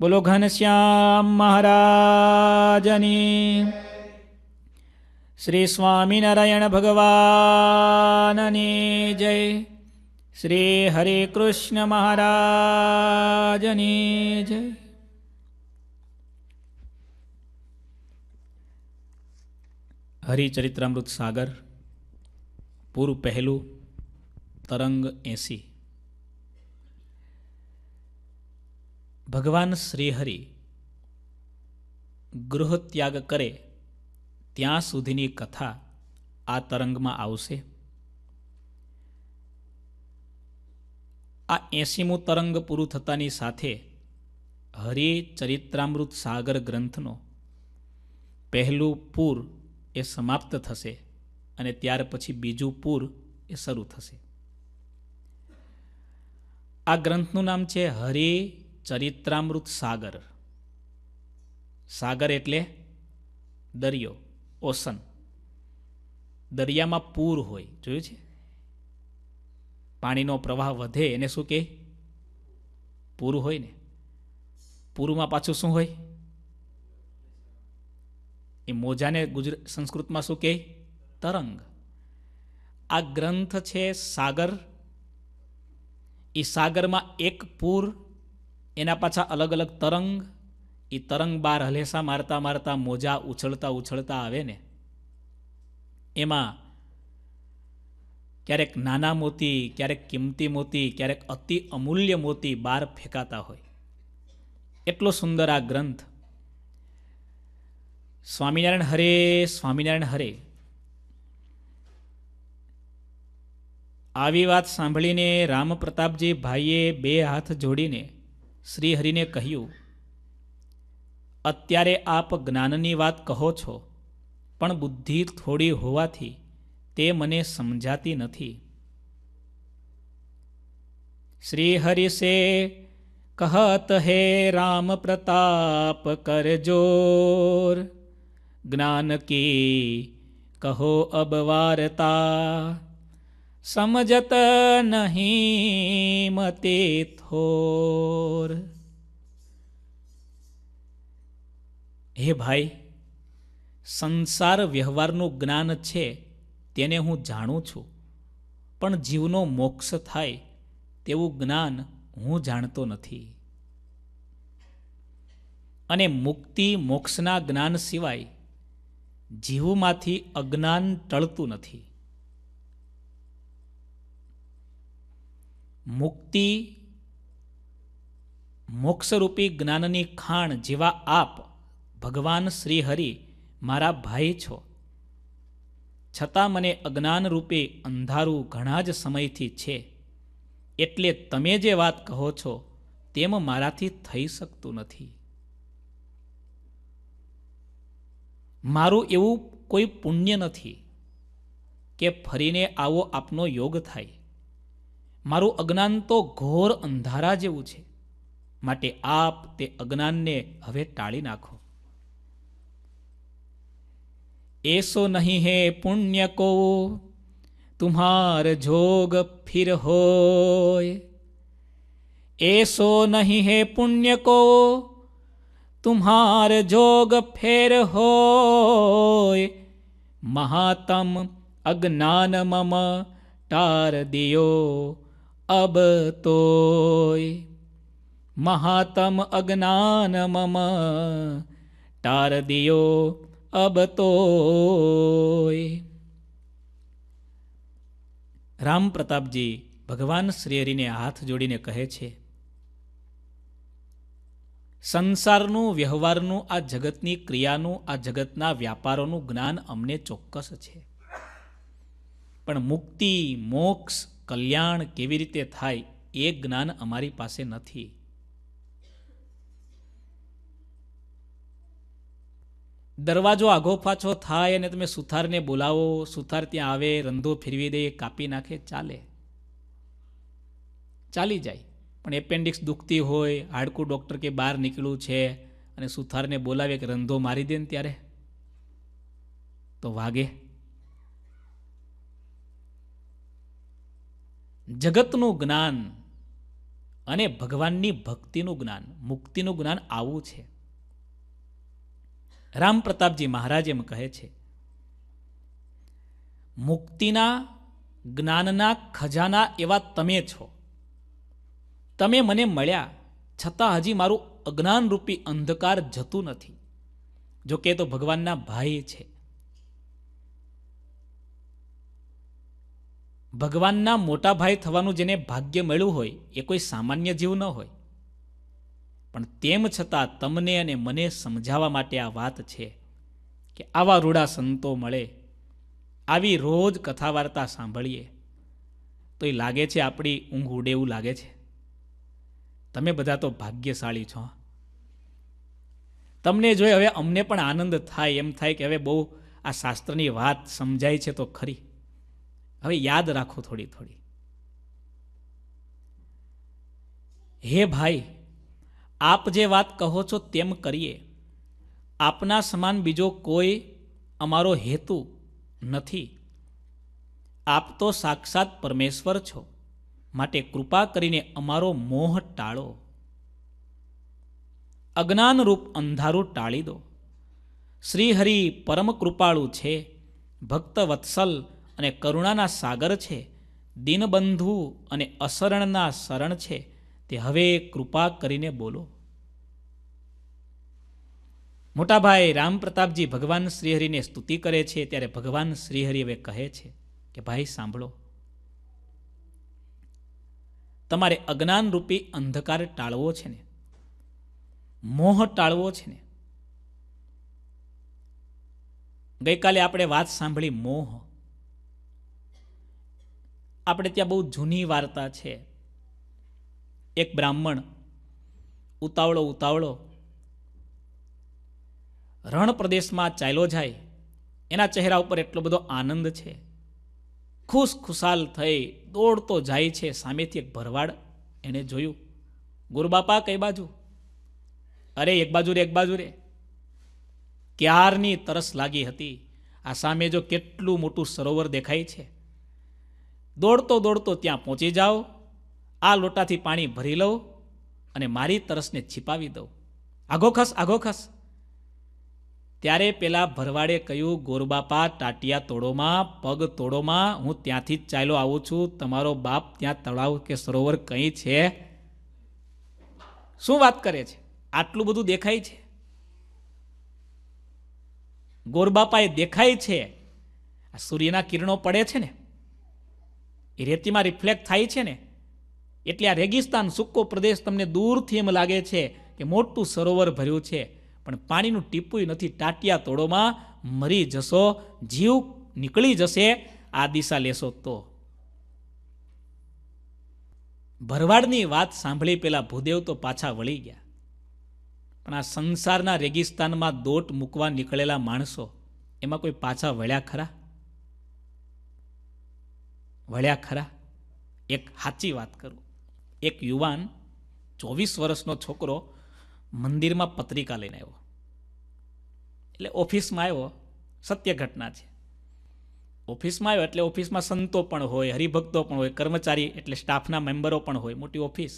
બોલો ઘનશ્યામ મહારાજની શ્રી સ્વામિનારાયણ ભગવાનની જય શ્રી હરે કૃષ્ણ મહારાજની જય હરિચરિત્રામૃત સાગર પૂરું પહેલું તરંગ એસી ભગવાન શ્રીહરિ ગૃહત્યાગ કરે ત્યાં સુધીની કથા આ તરંગમાં આવશે આ એસીમું તરંગ પૂરું થતાની સાથે હરિ ચરિત્રામૃત સાગર ગ્રંથનો પહેલું પૂર એ સમાપ્ત થશે અને ત્યાર પછી બીજું પૂર એ શરૂ થશે આ ગ્રંથનું નામ છે હરિ ચરિત્રામૃત સાગર સાગર એટલે દરિયો ઓસન દરિયામાં પૂર હોય જોયું છે પાણીનો પ્રવાહ વધે એને શું કહે પૂર હોય ને પૂરમાં પાછું શું હોય એ મોજાને ગુજરાત સંસ્કૃતમાં શું કહે તરંગ આ ગ્રંથ છે સાગર એ સાગરમાં એક પૂર એના પાછા અલગ અલગ તરંગ એ તરંગ બાર હલેસા મારતા મારતા મોજા ઉછળતા ઉછળતા આવે ને એમાં ક્યારેક નાના મોતી ક્યારેક કિંમતી મોતી ક્યારેક અતિ અમૂલ્ય મોતી બાર ફેંકાતા હોય એટલો સુંદર આ ગ્રંથ સ્વામિનારાયણ હરે સ્વામિનારાયણ હરે આવી વાત સાંભળીને રામપ્રતાપજી ભાઈએ બે હાથ જોડીને શ્રીહરિને કહ્યું અત્યારે આપ જ્ઞાનની વાત કહો છો પણ બુદ્ધિ થોડી હોવાથી તે મને સમજાતી નથી શ્રીહરિ કહત હે રામ પ્રતાપ કરજોર જ્ઞાન કી કહો અબવારતા સમજત નહીં મતે થોર હે ભાઈ સંસાર વ્યવહારનું જ્ઞાન છે તેને હું જાણું છું પણ જીવનો મોક્ષ થાય તેવું જ્ઞાન હું જાણતો નથી અને મુક્તિ મોક્ષના જ્ઞાન સિવાય જીવમાંથી અજ્ઞાન ટળતું નથી મુક્તિ મોક્ષરૂપી જ્ઞાનની ખાણ જેવા આપ ભગવાન શ્રીહરિ મારા ભાઈ છો છતાં મને અજ્ઞાનરૂપે અંધારું ઘણા જ સમયથી છે એટલે તમે જે વાત કહો છો તેમ મારાથી થઈ શકતું નથી મારું એવું કોઈ પુણ્ય નથી કે ફરીને આવો આપનો યોગ થાય મારું અજ્ઞાન તો ઘોર અંધારા જેવું છે માટે આપ તે અજ્ઞાનને હવે ટાળી નાખો એસો નહીં હે પુણ્ય કો તુમ્હાર જોગ ફિર હોય એસો નહીં હે પુણ્ય કો તુમ્હાર જોગ ફેર હોય મહાતમ અજ્ઞાન મમ ટાર દિયો અબ તોય મહાતમ અજ્ઞાન મમ દિયો અબ તોય રામ પ્રતાપજી ભગવાન શ્રી હાથ જોડીને કહે છે સંસારનું વ્યવહારનું આ જગતની ક્રિયાનું આ જગતના વ્યાપારોનું જ્ઞાન અમને ચોક્કસ છે પણ મુક્તિ મોક્ષ કલ્યાણ કેવી રીતે થાય એ જ્ઞાન અમારી પાસે નથી દરવાજો આઘો પાછો થાય અને તમે સુથારને બોલાવો સુથાર ત્યાં આવે રંધો ફેરવી દે કાપી નાખે ચાલે ચાલી જાય પણ એપેન્ડિક્સ દુખતી હોય હાડકું ડૉક્ટર કે બહાર નીકળ્યું છે અને સુથારને બોલાવે કે રંધો મારી દે ને ત્યારે તો વાગે જગતનું જ્ઞાન અને ભગવાનની ભક્તિનું જ્ઞાન મુક્તિનું જ્ઞાન આવું છે રામ પ્રતાપજી મહારાજ એમ કહે છે મુક્તિના જ્ઞાનના ખજાના એવા તમે છો તમે મને મળ્યા છતાં હજી મારું અજ્ઞાનરૂપી અંધકાર જતું નથી જો કે તો ભગવાનના ભાઈ છે ભગવાનના મોટા ભાઈ થવાનું જેને ભાગ્ય મળ્યું હોય એ કોઈ સામાન્ય જીવ ન હોય પણ તેમ છતાં તમને અને મને સમજાવવા માટે આ વાત છે કે આવા રૂડા સંતો મળે આવી રોજ કથા વાર્તા સાંભળીએ તો એ લાગે છે આપણી ઊંઘ ઉડે એવું લાગે છે તમે બધા તો ભાગ્યશાળી છો તમને જોઈ હવે અમને પણ આનંદ થાય એમ થાય કે હવે બહુ આ શાસ્ત્રની વાત સમજાય છે તો ખરી હવે યાદ રાખો થોડી થોડી હે ભાઈ આપ જે વાત કહો છો તેમ કરીએ આપના સમાન બીજો કોઈ અમારો હેતુ નથી આપ તો સાક્ષાત પરમેશ્વર છો માટે કૃપા કરીને અમારો મોહ ટાળો અજ્ઞાનરૂપ અંધારું ટાળી દો શ્રીહરિ પરમ કૃપાળુ છે ભક્ત વત્સલ અને કરુણાના સાગર છે દિનબંધુ અને અસરણના શરણ છે તે હવે કૃપા કરીને બોલો મોટાભાઈ રામપ્રતાપજી ભગવાન શ્રીહરિને સ્તુતિ કરે છે ત્યારે ભગવાન શ્રીહરિ હવે કહે છે કે ભાઈ સાંભળો તમારે અજ્ઞાનરૂપી અંધકાર ટાળવો છે ને મોહ ટાળવો છે ને ગઈકાલે આપણે વાત સાંભળી મોહ આપણે ત્યાં બહુ જૂની વાર્તા છે એક બ્રાહ્મણ ઉતાવળો ઉતાવળો રણ પ્રદેશમાં ચાલ્યો જાય એના ચહેરા ઉપર એટલો બધો આનંદ છે ખુશ ખુશાલ થઈ દોડતો જાય છે સામેથી એક ભરવાડ એણે જોયું ગુરુબાપા કઈ બાજુ અરે એક બાજુ રે એક બાજુ રે ક્યારની તરસ લાગી હતી આ સામે જો કેટલું મોટું સરોવર દેખાય છે દોડતો દોડતો ત્યાં પહોંચી જાઓ આ લોટાથી પાણી ભરી લઉં અને મારી તરસને છીપાવી દઉં આઘો ખસ આઘો ખસ ત્યારે પેલા ભરવાડે કહ્યું ગોરબાપા ટાટિયા તોડોમાં પગ તોડોમાં હું ત્યાંથી જ ચાલ્યો આવું છું તમારો બાપ ત્યાં તળાવ કે સરોવર કંઈ છે શું વાત કરે છે આટલું બધું દેખાય છે ગોરબાપાએ દેખાય છે આ સૂર્યના કિરણો પડે છે ને એ રેતીમાં રિફ્લેક્ટ થાય છે ને એટલે આ રેગિસ્તાન સૂકો પ્રદેશ તમને દૂરથી એમ લાગે છે કે મોટું સરોવર ભર્યું છે પણ પાણીનું ટીપુય નથી ટાટિયા તોડોમાં મરી જશો જીવ નીકળી જશે આ દિશા લેશો તો ભરવાડની વાત સાંભળી પેલા ભૂદેવ તો પાછા વળી ગયા પણ આ સંસારના રેગિસ્તાનમાં દોટ મૂકવા નીકળેલા માણસો એમાં કોઈ પાછા વળ્યા ખરા વળ્યા ખરા એક સાચી વાત કરું એક યુવાન ચોવીસ વર્ષનો છોકરો મંદિરમાં પત્રિકા લઈને આવ્યો એટલે ઓફિસમાં આવ્યો સત્ય ઘટના છે ઓફિસમાં આવ્યો એટલે ઓફિસમાં સંતો પણ હોય હરિભક્તો પણ હોય કર્મચારી એટલે સ્ટાફના મેમ્બરો પણ હોય મોટી ઓફિસ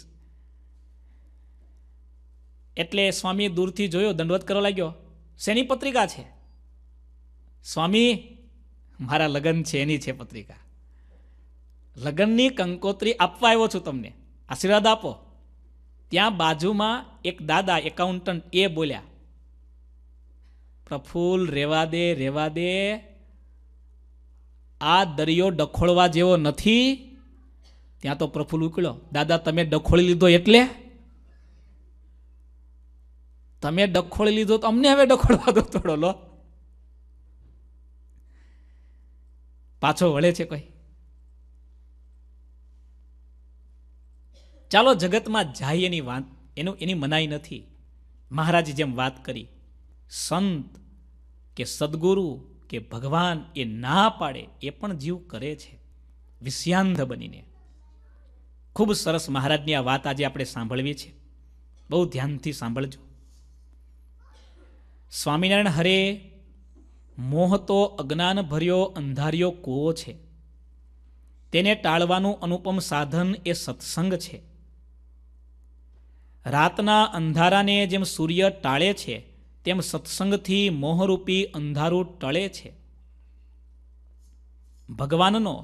એટલે સ્વામી દૂરથી જોયો દંડવત કરવા લાગ્યો શેની પત્રિકા છે સ્વામી મારા લગ્ન છે એની છે પત્રિકા લગ્નની કંકોત્રી આપવા આવ્યો છું તમને આશીર્વાદ આપો ત્યાં બાજુમાં એક દાદા એકાઉન્ટન્ટ એ બોલ્યા પ્રફુલ રેવા દે રેવા દે આ દરિયો ડખોળવા જેવો નથી ત્યાં તો પ્રફુલ ઉકળ્યો દાદા તમે ડખોળી લીધો એટલે તમે ડખોળી લીધો તો અમને હવે ડખોળવા દો થોડો લો પાછો વળે છે કોઈ ચાલો જગતમાં જાય એની વાત એનું એની મનાઈ નથી મહારાજે જેમ વાત કરી સંત કે સદગુરુ કે ભગવાન એ ના પાડે એ પણ જીવ કરે છે વિષયાંધ બનીને ખૂબ સરસ મહારાજની આ વાત આજે આપણે સાંભળવી છે બહુ ધ્યાનથી સાંભળજો સ્વામિનારાયણ હરે મોહ તો અજ્ઞાન ભર્યો અંધાર્યો કૂવો છે તેને ટાળવાનું અનુપમ સાધન એ સત્સંગ છે રાતના અંધારાને જેમ સૂર્ય ટાળે છે તેમ સત્સંગથી મોહરૂપી અંધારું ટળે છે ભગવાનનો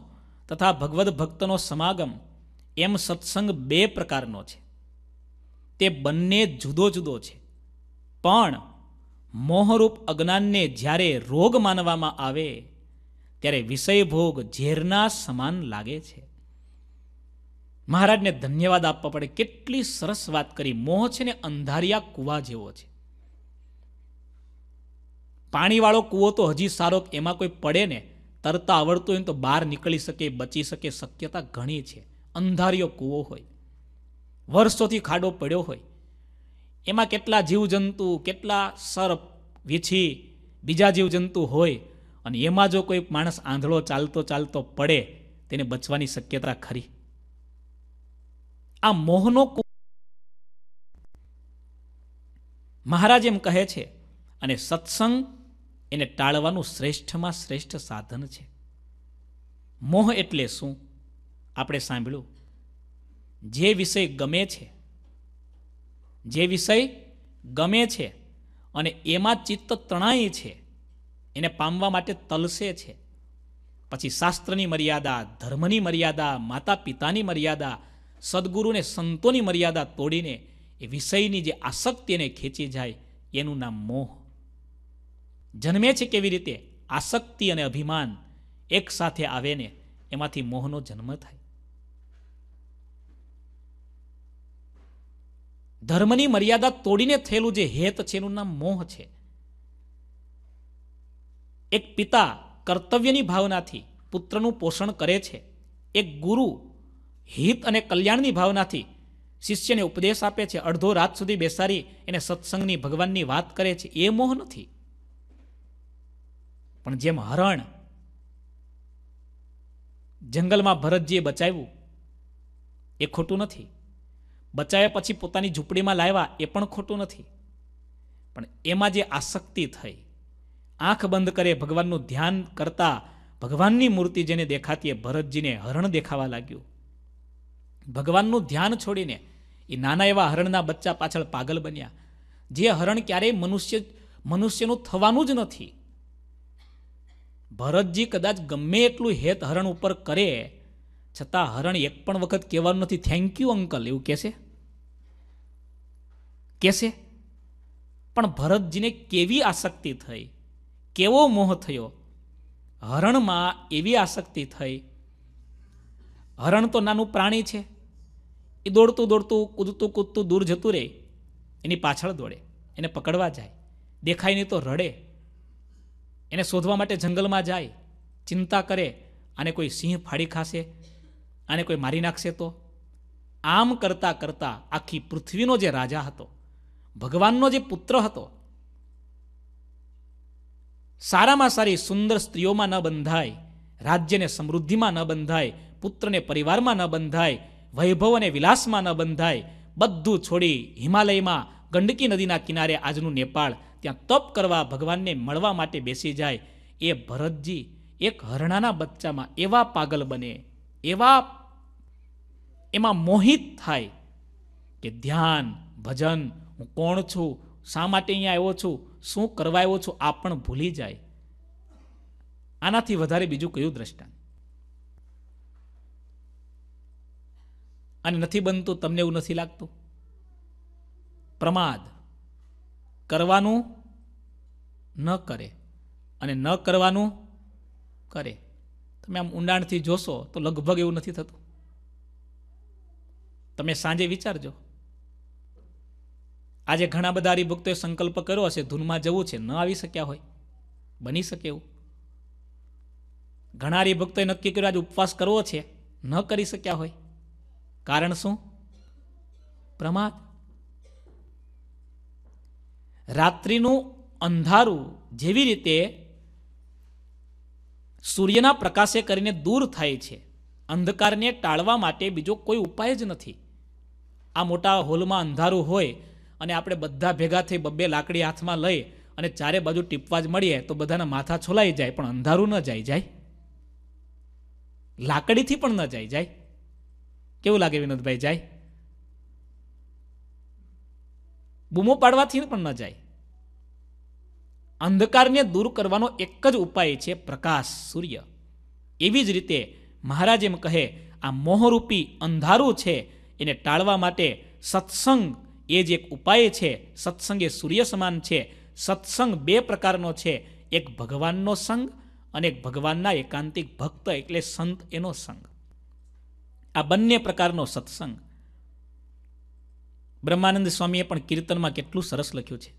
તથા ભગવદ્ ભક્તનો સમાગમ એમ સત્સંગ બે પ્રકારનો છે તે બંને જુદો જુદો છે પણ મોહરૂપ અજ્ઞાનને જ્યારે રોગ માનવામાં આવે ત્યારે વિષયભોગ ઝેરના સમાન લાગે છે મહારાજને ધન્યવાદ આપવા પડે કેટલી સરસ વાત કરી મોહ છે ને અંધારિયા કૂવા જેવો છે પાણીવાળો કૂવો તો હજી સારો એમાં કોઈ પડે ને તરતા આવડતું હોય તો બહાર નીકળી શકે બચી શકે શક્યતા ઘણી છે અંધારિયો કૂવો હોય વર્ષોથી ખાડો પડ્યો હોય એમાં કેટલા જીવજંતુ કેટલા સર્પ વીછી બીજા જીવજંતુ હોય અને એમાં જો કોઈ માણસ આંધળો ચાલતો ચાલતો પડે તેને બચવાની શક્યતા ખરી આ મોહનો મહારાજ એમ કહે છે અને સત્સંગ એને ટાળવાનું શ્રેષ્ઠમાં શ્રેષ્ઠ સાધન છે મોહ એટલે શું આપણે સાંભળ્યું જે વિષય ગમે છે જે વિષય ગમે છે અને એમાં ચિત્ત તણાય છે એને પામવા માટે તલસે છે પછી શાસ્ત્રની મર્યાદા ધર્મની મર્યાદા માતા પિતાની મર્યાદા સદગુરુને સંતોની મર્યાદા તોડીને એ વિષયની જે આસક્તિ એને ખેંચી જાય એનું નામ મોહ જન્મે છે કેવી રીતે આસક્તિ અને અભિમાન એક સાથે આવે ને એમાંથી મોહનો જન્મ થાય ધર્મની મર્યાદા તોડીને થયેલું જે હેત છે એનું નામ મોહ છે એક પિતા કર્તવ્યની ભાવનાથી પુત્રનું પોષણ કરે છે એક ગુરુ હિત અને કલ્યાણની ભાવનાથી શિષ્યને ઉપદેશ આપે છે અડધો રાત સુધી બેસાડી એને સત્સંગની ભગવાનની વાત કરે છે એ મોહ નથી પણ જેમ હરણ જંગલમાં ભરતજીએ બચાવ્યું એ ખોટું નથી બચાવ્યા પછી પોતાની ઝૂંપડીમાં લાવ્યા એ પણ ખોટું નથી પણ એમાં જે આસક્તિ થઈ આંખ બંધ કરે ભગવાનનું ધ્યાન કરતા ભગવાનની મૂર્તિ જેને દેખાતી એ ભરતજીને હરણ દેખાવા લાગ્યું ભગવાનનું ધ્યાન છોડીને એ નાના એવા હરણના બચ્ચા પાછળ પાગલ બન્યા જે હરણ ક્યારેય મનુષ્ય મનુષ્યનું થવાનું જ નથી ભરતજી કદાચ ગમે એટલું હેત હરણ ઉપર કરે છતાં હરણ એક પણ વખત કહેવાનું નથી થેન્ક યુ અંકલ એવું કહેશે કહેશે પણ ભરતજીને કેવી આસક્તિ થઈ કેવો મોહ થયો હરણમાં એવી આસક્તિ થઈ હરણ તો નાનું પ્રાણી છે એ દોડતું દોડતું કૂદતું કૂદતું દૂર જતું રહે એની પાછળ દોડે એને પકડવા જાય દેખાય નહીં તો રડે એને શોધવા માટે જંગલમાં જાય ચિંતા કરે આને કોઈ સિંહ ફાડી ખાશે આને કોઈ મારી નાખશે તો આમ કરતાં કરતાં આખી પૃથ્વીનો જે રાજા હતો ભગવાનનો જે પુત્ર હતો સારામાં સારી સુંદર સ્ત્રીઓમાં ન બંધાય રાજ્યને સમૃદ્ધિમાં ન બંધાય પુત્રને પરિવારમાં ન બંધાય વૈભવ અને વિલાસમાં ન બંધાય બધું છોડી હિમાલયમાં ગંડકી નદીના કિનારે આજનું નેપાળ ત્યાં તપ કરવા ભગવાનને મળવા માટે બેસી જાય એ ભરતજી એક હરણાના બચ્ચામાં એવા પાગલ બને એવા એમાં મોહિત થાય કે ધ્યાન ભજન હું કોણ છું શા માટે અહીંયા આવ્યો છું શું કરવા આવ્યો છું આ પણ ભૂલી જાય આનાથી વધારે બીજું કયું દ્રષ્ટાંત અને નથી બનતું તમને એવું નથી લાગતું પ્રમાદ કરવાનું ન કરે અને ન કરવાનું કરે તમે આમ ઊંડાણથી જોશો તો લગભગ એવું નથી થતું તમે સાંજે વિચારજો આજે ઘણા બધા હરિભક્તોએ સંકલ્પ કર્યો હશે ધૂનમાં જવું છે ન આવી શક્યા હોય બની શકે એવું ઘણા હરિભક્તોએ નક્કી કર્યું આજે ઉપવાસ કરવો છે ન કરી શક્યા હોય કારણ શું પ્રમાદ રાત્રિનું અંધારું જેવી રીતે સૂર્યના પ્રકાશે કરીને દૂર થાય છે અંધકારને ટાળવા માટે બીજો કોઈ ઉપાય જ નથી આ મોટા હોલમાં અંધારું હોય અને આપણે બધા ભેગા થઈ બબ્બે લાકડી હાથમાં લઈ અને ચારે બાજુ ટીપવા જ મળીએ તો બધાના માથા છોલાઈ જાય પણ અંધારું ન જાય જાય લાકડીથી પણ ન જાય જાય કેવું લાગે વિનોદભાઈ જાય બૂમો પાડવાથી પણ ન જાય અંધકારને દૂર કરવાનો એક જ ઉપાય છે પ્રકાશ સૂર્ય એવી જ રીતે મહારાજ એમ કહે આ મોહરૂપી અંધારું છે એને ટાળવા માટે સત્સંગ એ જ એક ઉપાય છે સત્સંગ એ સૂર્ય સમાન છે સત્સંગ બે પ્રકારનો છે એક ભગવાનનો સંગ અને ભગવાનના એકાંતિક ભક્ત એટલે સંત એનો સંગ આ બંને પ્રકારનો સત્સંગ બ્રહ્માનંદ સ્વામીએ પણ કીર્તનમાં કેટલું સરસ લખ્યું છે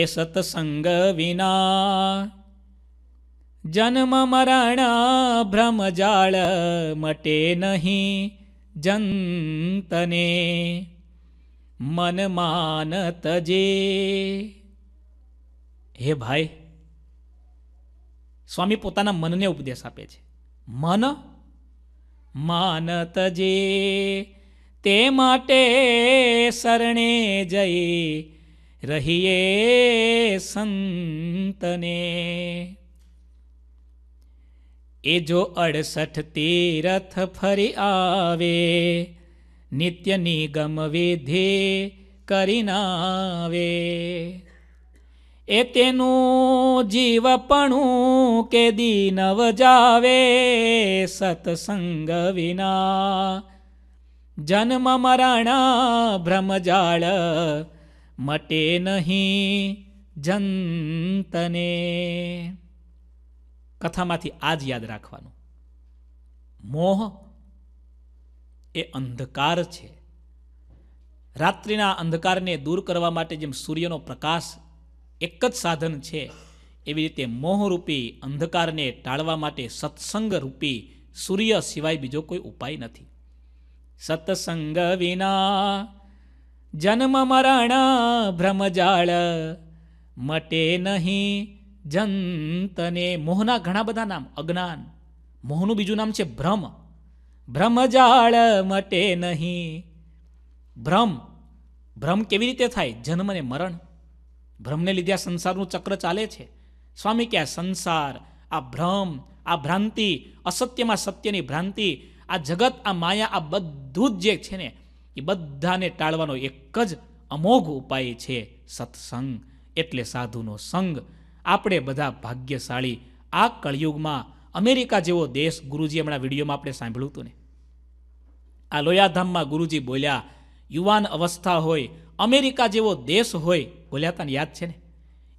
એ સત્સંગ વિના જન્મ મરણ ભ્રમજાળ મટે નહીં જંતને મન માન તજે હે ભાઈ સ્વામી પોતાના મનને ઉપદેશ આપે છે મન માનત જે તે માટે શરણે જઈ રહીએ સંતને એ જો અડસઠ તીરથ ફરી આવે નિત્ય નિગમ વિધિ કરી નાવે એ તેનું જીવપણું કે દીન જાવે સતસંગ વિના જન્મ મરણ ભ્રમજાળ મટે નહીં જંતને કથામાંથી આજ યાદ રાખવાનું મોહ એ અંધકાર છે રાત્રિના અંધકારને દૂર કરવા માટે જેમ સૂર્યનો પ્રકાશ એક જ સાધન છે એવી રીતે મોહરૂપી અંધકારને ટાળવા માટે સત્સંગરૂપી સૂર્ય સિવાય બીજો કોઈ ઉપાય નથી સત્સંગ વિના જન્મ મરણ ભ્રમજાળ મટે નહીં જંતને મોહના ઘણા બધા નામ અજ્ઞાન મોહનું બીજું નામ છે ભ્રમ ભ્રમજાળ મટે નહીં ભ્રમ ભ્રમ કેવી રીતે થાય જન્મ ને મરણ ભ્રમને લીધે આ સંસારનું ચક્ર ચાલે છે સ્વામી કે આ સંસાર આ ભ્રમ આ ભ્રાંતિ અસત્યમાં સત્યની ભ્રાંતિ આ જગત આ માયા આ બધું જ જે છે ને એ બધાને ટાળવાનો એક જ અમોઘ ઉપાય છે સત્સંગ એટલે સાધુનો સંગ આપણે બધા ભાગ્યશાળી આ કળિયુગમાં અમેરિકા જેવો દેશ ગુરુજી હમણાં વિડીયોમાં આપણે સાંભળ્યું હતું ને આ લોયાધામમાં ગુરુજી બોલ્યા યુવાન અવસ્થા હોય અમેરિકા જેવો દેશ હોય ભૂલ્યાતાને યાદ છે ને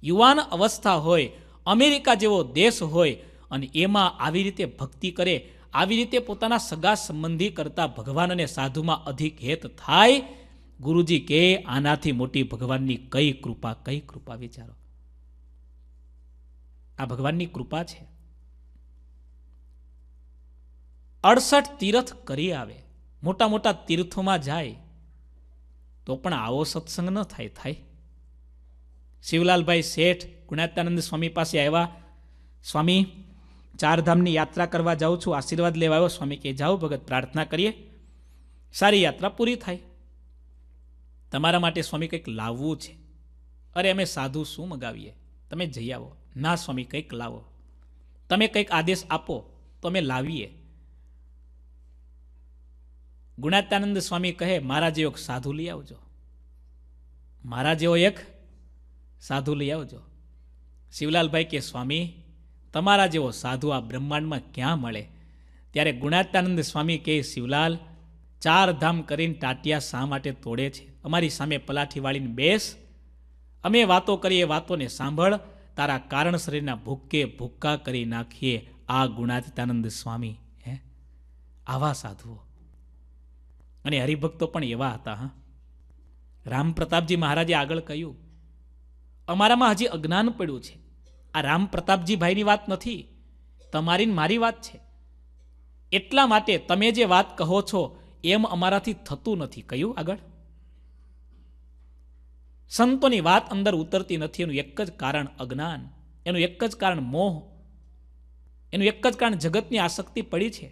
યુવાન અવસ્થા હોય અમેરિકા જેવો દેશ હોય અને એમાં આવી રીતે ભક્તિ કરે આવી રીતે પોતાના સગા સંબંધી કરતા ભગવાનને સાધુમાં અધિક હેત થાય ગુરુજી કે આનાથી મોટી ભગવાનની કઈ કૃપા કઈ કૃપા વિચારો આ ભગવાનની કૃપા છે અડસઠ તીર્થ કરી આવે મોટા મોટા તીર્થોમાં જાય તો પણ આવો સત્સંગ ન થાય થાય શિવલાલભાઈ શેઠ ગુણાત્યાનંદ સ્વામી પાસે આવ્યા સ્વામી ચારધામની યાત્રા કરવા જાઉં છું આશીર્વાદ લેવા આવ્યો સ્વામી કે જાઓ ભગત પ્રાર્થના કરીએ સારી યાત્રા પૂરી થાય તમારા માટે સ્વામી કંઈક લાવવું છે અરે અમે સાધુ શું મગાવીએ તમે જઈ આવો ના સ્વામી કંઈક લાવો તમે કંઈક આદેશ આપો તો અમે લાવીએ ગુણાત્યાનંદ સ્વામી કહે મારા જેવો સાધુ લઈ આવજો મારા જેવો એક સાધુ લઈ આવજો શિવલાલભાઈ કે સ્વામી તમારા જેવો સાધુ આ બ્રહ્માંડમાં ક્યાં મળે ત્યારે ગુણાત્યાનંદ સ્વામી કહે શિવલાલ ચાર ધામ કરીને ટાટિયા શા માટે તોડે છે અમારી સામે પલાઠી વાળીને બેસ અમે વાતો કરીએ વાતોને સાંભળ તારા કારણ શરીરના ભૂક્કે ભૂક્કા કરી નાખીએ આ ગુણાત્યાનંદ સ્વામી હે આવા સાધુઓ અને હરિભક્તો પણ એવા હતા હા રામ પ્રતાપજી મહારાજે આગળ કહ્યું અમારામાં હજી અજ્ઞાન પડ્યું છે આ રામ પ્રતાપજી વાત નથી તમારી મારી વાત છે એટલા માટે તમે જે વાત કહો છો એમ અમારાથી થતું નથી કયું આગળ સંતોની વાત અંદર ઉતરતી નથી એનું એક જ કારણ અજ્ઞાન એનું એક જ કારણ મોહ એનું એક જ કારણ જગતની આસક્તિ પડી છે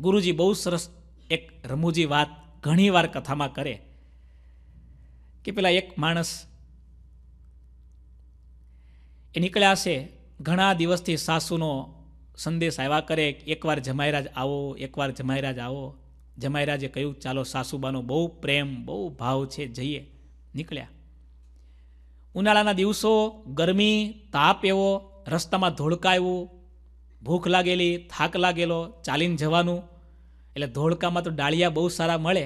ગુરુજી બહુ સરસ એક રમૂજી વાત ઘણીવાર કથામાં કરે કે પેલા એક માણસ એ નીકળ્યા છે ઘણા દિવસથી સાસુનો સંદેશ આવ્યા કરે એકવાર જમાઈરાજ આવો એકવાર જમાઈરાજ આવો જમાઈરાજે કહ્યું ચાલો સાસુબાનો બહુ પ્રેમ બહુ ભાવ છે જઈએ નીકળ્યા ઉનાળાના દિવસો ગરમી તાપ એવો રસ્તામાં ધોળકાયું ભૂખ લાગેલી થાક લાગેલો ચાલીને જવાનું એટલે ધોળકામાં તો ડાળિયા બહુ સારા મળે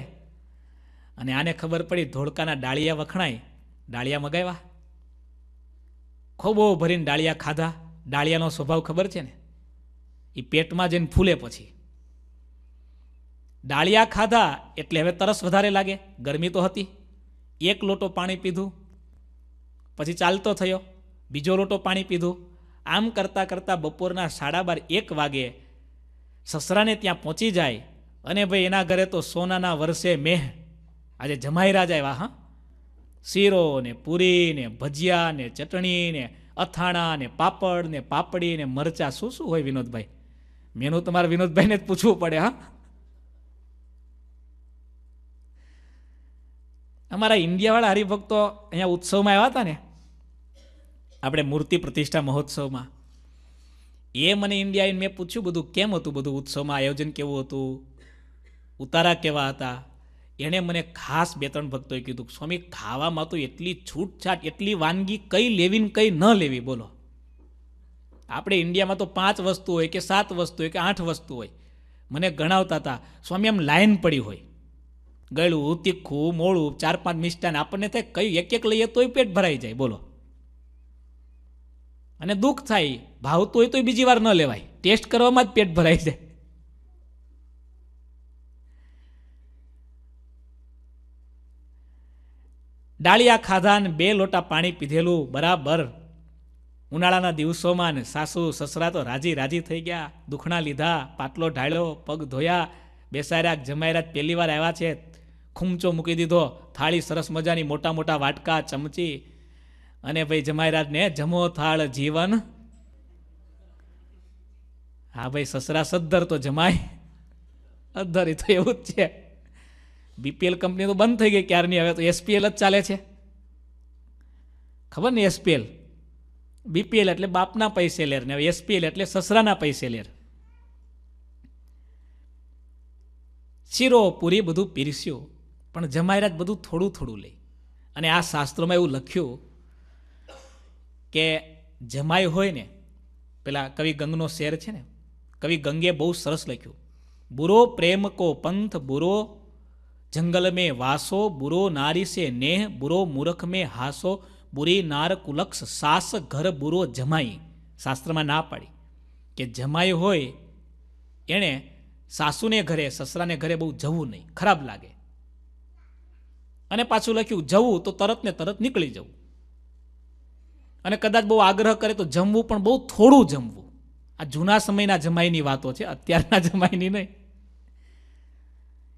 અને આને ખબર પડી ધોળકાના ડાળિયા વખણાય ડાળિયા મગાવ્યા ખૂબ ભરીને ડાળિયા ખાધા ડાળિયાનો સ્વભાવ ખબર છે ને એ પેટમાં જઈને ફૂલે પછી ડાળિયા ખાધા એટલે હવે તરસ વધારે લાગે ગરમી તો હતી એક લોટો પાણી પીધું પછી ચાલતો થયો બીજો લોટો પાણી પીધું આમ કરતાં કરતાં બપોરના સાડા બાર એક વાગે સસરાને ત્યાં પહોંચી જાય અને ભાઈ એના ઘરે તો સોનાના વર્ષે મેહ આજે જમાઈરા જાય વાહ શીરો ને પૂરી ને ભજીયા ને ચટણી ને અથાણા ને પાપડ ને પાપડી ને મરચા શું શું હોય વિનોદભાઈ મેનું તમારે વિનોદભાઈને જ પૂછવું પડે હા અમારા ઇન્ડિયાવાળા હરિભક્તો અહીંયા ઉત્સવમાં આવ્યા હતા ને આપણે મૂર્તિ પ્રતિષ્ઠા મહોત્સવમાં એ મને ઇન્ડિયા મેં પૂછ્યું બધું કેમ હતું બધું ઉત્સવમાં આયોજન કેવું હતું ઉતારા કેવા હતા એણે મને ખાસ બે ત્રણ ભક્તોએ કીધું સ્વામી ખાવામાં તો એટલી છૂટછાટ એટલી વાનગી કઈ લેવી ને કઈ ન લેવી બોલો આપણે ઇન્ડિયામાં તો પાંચ વસ્તુ હોય કે સાત વસ્તુ હોય કે આઠ વસ્તુ હોય મને ગણાવતા હતા સ્વામી આમ લાઈન પડી હોય ગળું તીખું મોળું ચાર પાંચ મિષ્ટાન આપણને થાય કયું એક એક લઈએ તોય પેટ ભરાઈ જાય બોલો અને દુઃખ થાય ભાવતું હોય તો બીજી વાર ન લેવાય ટેસ્ટ કરવામાં જ પેટ ભરાય છે ડાળિયા ખાધાન બે લોટા પાણી પીધેલું બરાબર ઉનાળાના દિવસોમાં ને સાસુ સસરા તો રાજી રાજી થઈ ગયા દુખણા લીધા પાટલો ઢાળ્યો પગ ધોયા બેસાયરા જમાયરા પહેલી વાર આવ્યા છે ખૂમચો મૂકી દીધો થાળી સરસ મજાની મોટા મોટા વાટકા ચમચી અને ભાઈ જમાયરાજને જમો થાળ જીવન હા ભાઈ સસરા સદ્ધર તો જમાય અદ્ધર એ તો એવું જ છે બીપીએલ કંપની તો બંધ થઈ ગઈ ક્યારની હવે તો એસપીએલ જ ચાલે છે ખબર ને એસપીએલ બીપીએલ એટલે બાપના પૈસે લેર ને હવે એસપીએલ એટલે સસરાના પૈસે લેર શીરો પૂરી બધું પીરસ્યું પણ જમાયરાજ બધું થોડું થોડું લઈ અને આ શાસ્ત્રોમાં એવું લખ્યું કે જમાય હોય ને પેલા કવિ ગંગનો શેર છે ને કવિ ગંગે બહુ સરસ લખ્યું બુરો પ્રેમ કો પંથ બુરો જંગલ મેં વાસો બુરો નારી સે નેહ બુરો મૂરખ મેં હાસો બુરી નાર કુલક્ષ સાસ ઘર બુરો જમાઈ શાસ્ત્રમાં ના પાડી કે જમાય હોય એણે સાસુને ઘરે સસરાને ઘરે બહુ જવું નહીં ખરાબ લાગે અને પાછું લખ્યું જવું તો તરત ને તરત નીકળી જવું અને કદાચ બહુ આગ્રહ કરે તો જમવું પણ બહુ થોડું જમવું આ જૂના સમયના જમાઈની વાતો છે અત્યારના જમાઈની નહીં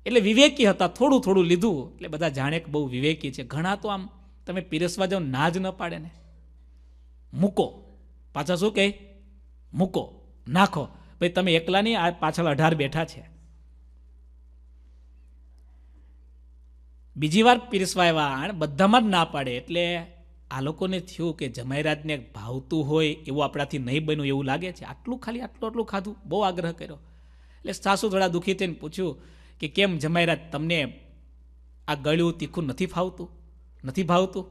એટલે વિવેકી હતા થોડું થોડું લીધું એટલે બધા જાણે કે બહુ વિવેકી છે ઘણા તો આમ તમે પીરસવા જાઓ ના જ ન પાડે ને મૂકો પાછા શું કહે મૂકો નાખો ભાઈ તમે એકલા નહીં આ પાછળ અઢાર બેઠા છે બીજી વાર પીરસવા એવા બધામાં જ ના પાડે એટલે આ લોકોને થયું કે જમાઈરાજને ભાવતું હોય એવું આપણાથી નહીં બન્યું એવું લાગે છે આટલું ખાલી આટલું આટલું ખાધું બહુ આગ્રહ કર્યો એટલે સાસુ થોડા દુઃખી થઈને પૂછ્યું કે કેમ જમાઈરાજ તમને આ ગળ્યું તીખું નથી ફાવતું નથી ભાવતું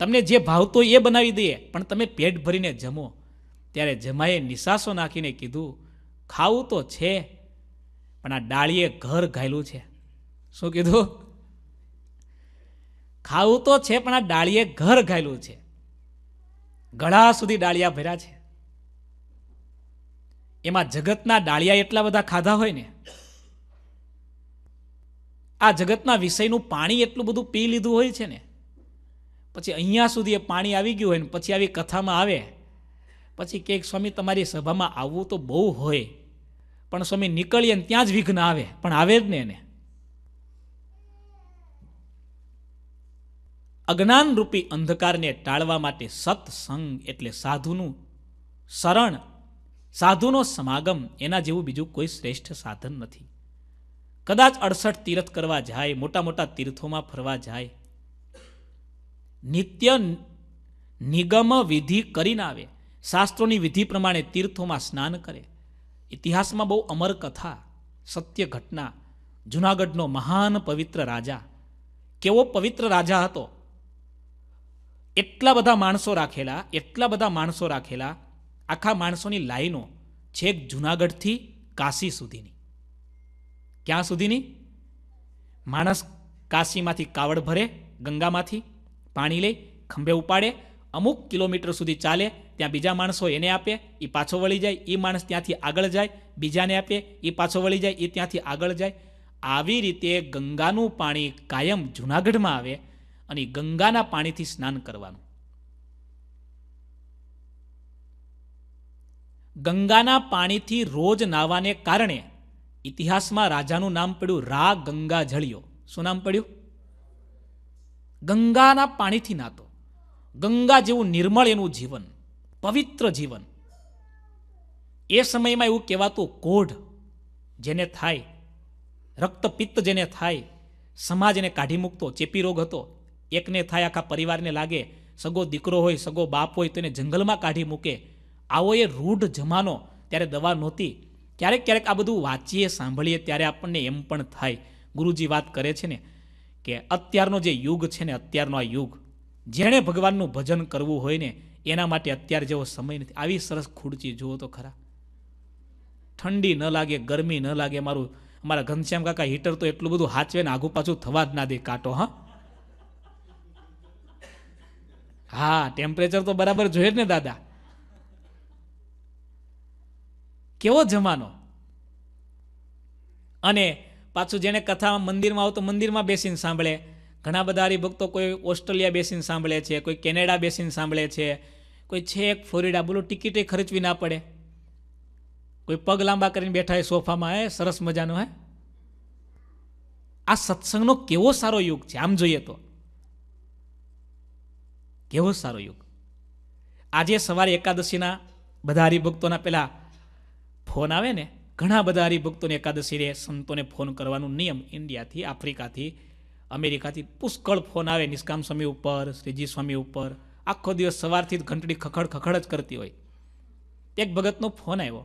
તમને જે ભાવતું એ બનાવી દઈએ પણ તમે પેટ ભરીને જમો ત્યારે જમાએ નિશાસો નાખીને કીધું ખાવું તો છે પણ આ ડાળીએ ઘર ઘાયલું છે શું કીધું ખાવું તો છે પણ આ ડાળીએ ઘર ઘાયલું છે ગળા સુધી ડાળિયા ભર્યા છે એમાં જગતના ડાળિયા એટલા બધા ખાધા હોય ને આ જગતના વિષયનું પાણી એટલું બધું પી લીધું હોય છે ને પછી અહીંયા સુધી એ પાણી આવી ગયું હોય ને પછી આવી કથામાં આવે પછી કે સ્વામી તમારી સભામાં આવવું તો બહુ હોય પણ સ્વામી નીકળીએ ને ત્યાં જ વિઘ્ન આવે પણ આવે જ ને એને અજ્ઞાનરૂપી અંધકારને ટાળવા માટે સત્સંગ એટલે સાધુનું શરણ સાધુનો સમાગમ એના જેવું બીજું કોઈ શ્રેષ્ઠ સાધન નથી કદાચ અડસઠ તીર્થ કરવા જાય મોટા મોટા તીર્થોમાં ફરવા જાય નિત્ય નિગમ વિધિ કરીને આવે શાસ્ત્રોની વિધિ પ્રમાણે તીર્થોમાં સ્નાન કરે ઇતિહાસમાં બહુ અમર કથા સત્ય ઘટના જૂનાગઢનો મહાન પવિત્ર રાજા કેવો પવિત્ર રાજા હતો એટલા બધા માણસો રાખેલા એટલા બધા માણસો રાખેલા આખા માણસોની લાઈનો છેક જુનાગઢથી કાશી સુધીની ક્યાં સુધીની માણસ કાશીમાંથી કાવડ ભરે ગંગામાંથી પાણી લઈ ખંભે ઉપાડે અમુક કિલોમીટર સુધી ચાલે ત્યાં બીજા માણસો એને આપે એ પાછો વળી જાય એ માણસ ત્યાંથી આગળ જાય બીજાને આપે એ પાછો વળી જાય એ ત્યાંથી આગળ જાય આવી રીતે ગંગાનું પાણી કાયમ જુનાગઢમાં આવે અને ગંગાના પાણીથી સ્નાન કરવાનું ગંગાના પાણીથી રોજ નાવાને કારણે ઇતિહાસમાં રાજાનું નામ પડ્યું રા ગંગા જળિયો શું નામ પડ્યું ગંગાના પાણીથી નાતો ગંગા જેવું નિર્મળ એનું જીવન પવિત્ર જીવન એ સમયમાં એવું કહેવાતું કોઢ જેને થાય રક્તપિત્ત જેને થાય સમાજ એને કાઢી મૂકતો ચેપી રોગ હતો એકને થાય આખા પરિવારને લાગે સગો દીકરો હોય સગો બાપ હોય તો એને જંગલમાં કાઢી મૂકે આવો એ રૂઢ જમાનો ત્યારે દવા નહોતી ક્યારેક ક્યારેક આ બધું વાંચીએ સાંભળીએ ત્યારે આપણને એમ પણ થાય ગુરુજી વાત કરે છે ને કે અત્યારનો જે યુગ છે ને અત્યારનો આ યુગ જેણે ભગવાનનું ભજન કરવું હોય ને એના માટે અત્યારે જેવો સમય નથી આવી સરસ ખુરચી જુઓ તો ખરા ઠંડી ન લાગે ગરમી ન લાગે મારું અમારા ઘનશ્યામ કાકા હીટર તો એટલું બધું હાચવે ને આઘું પાછું થવા જ ના દે કાંટો હા હા ટેમ્પરેચર તો બરાબર જોઈએ જ ને દાદા કેવો જમાનો અને પાછું જેણે કથા મંદિરમાં આવતો મંદિરમાં બેસીને સાંભળે ઘણા બધા ભક્તો કોઈ ઓસ્ટ્રેલિયા બેસીને સાંભળે છે કોઈ કેનેડા બેસીને સાંભળે છે કોઈ છેક ફોરિડા બોલો ટિકિટે ખર્ચવી ના પડે કોઈ પગ લાંબા કરીને બેઠા હોય સોફામાં હે સરસ મજાનો હે આ સત્સંગનો કેવો સારો યુગ છે આમ જોઈએ તો કેવો સારો યુગ આજે સવારે એકાદશીના બધા હરિભક્તોના પહેલાં ફોન આવે ને ઘણા બધા હરિભક્તોને એકાદશીએ સંતોને ફોન કરવાનો નિયમ ઇન્ડિયાથી આફ્રિકાથી અમેરિકાથી પુષ્કળ ફોન આવે નિષ્કામ સ્વામી ઉપર શ્રીજી સ્વામી ઉપર આખો દિવસ સવારથી જ ઘંટડી ખખડ ખખડ જ કરતી હોય એક ભગતનો ફોન આવ્યો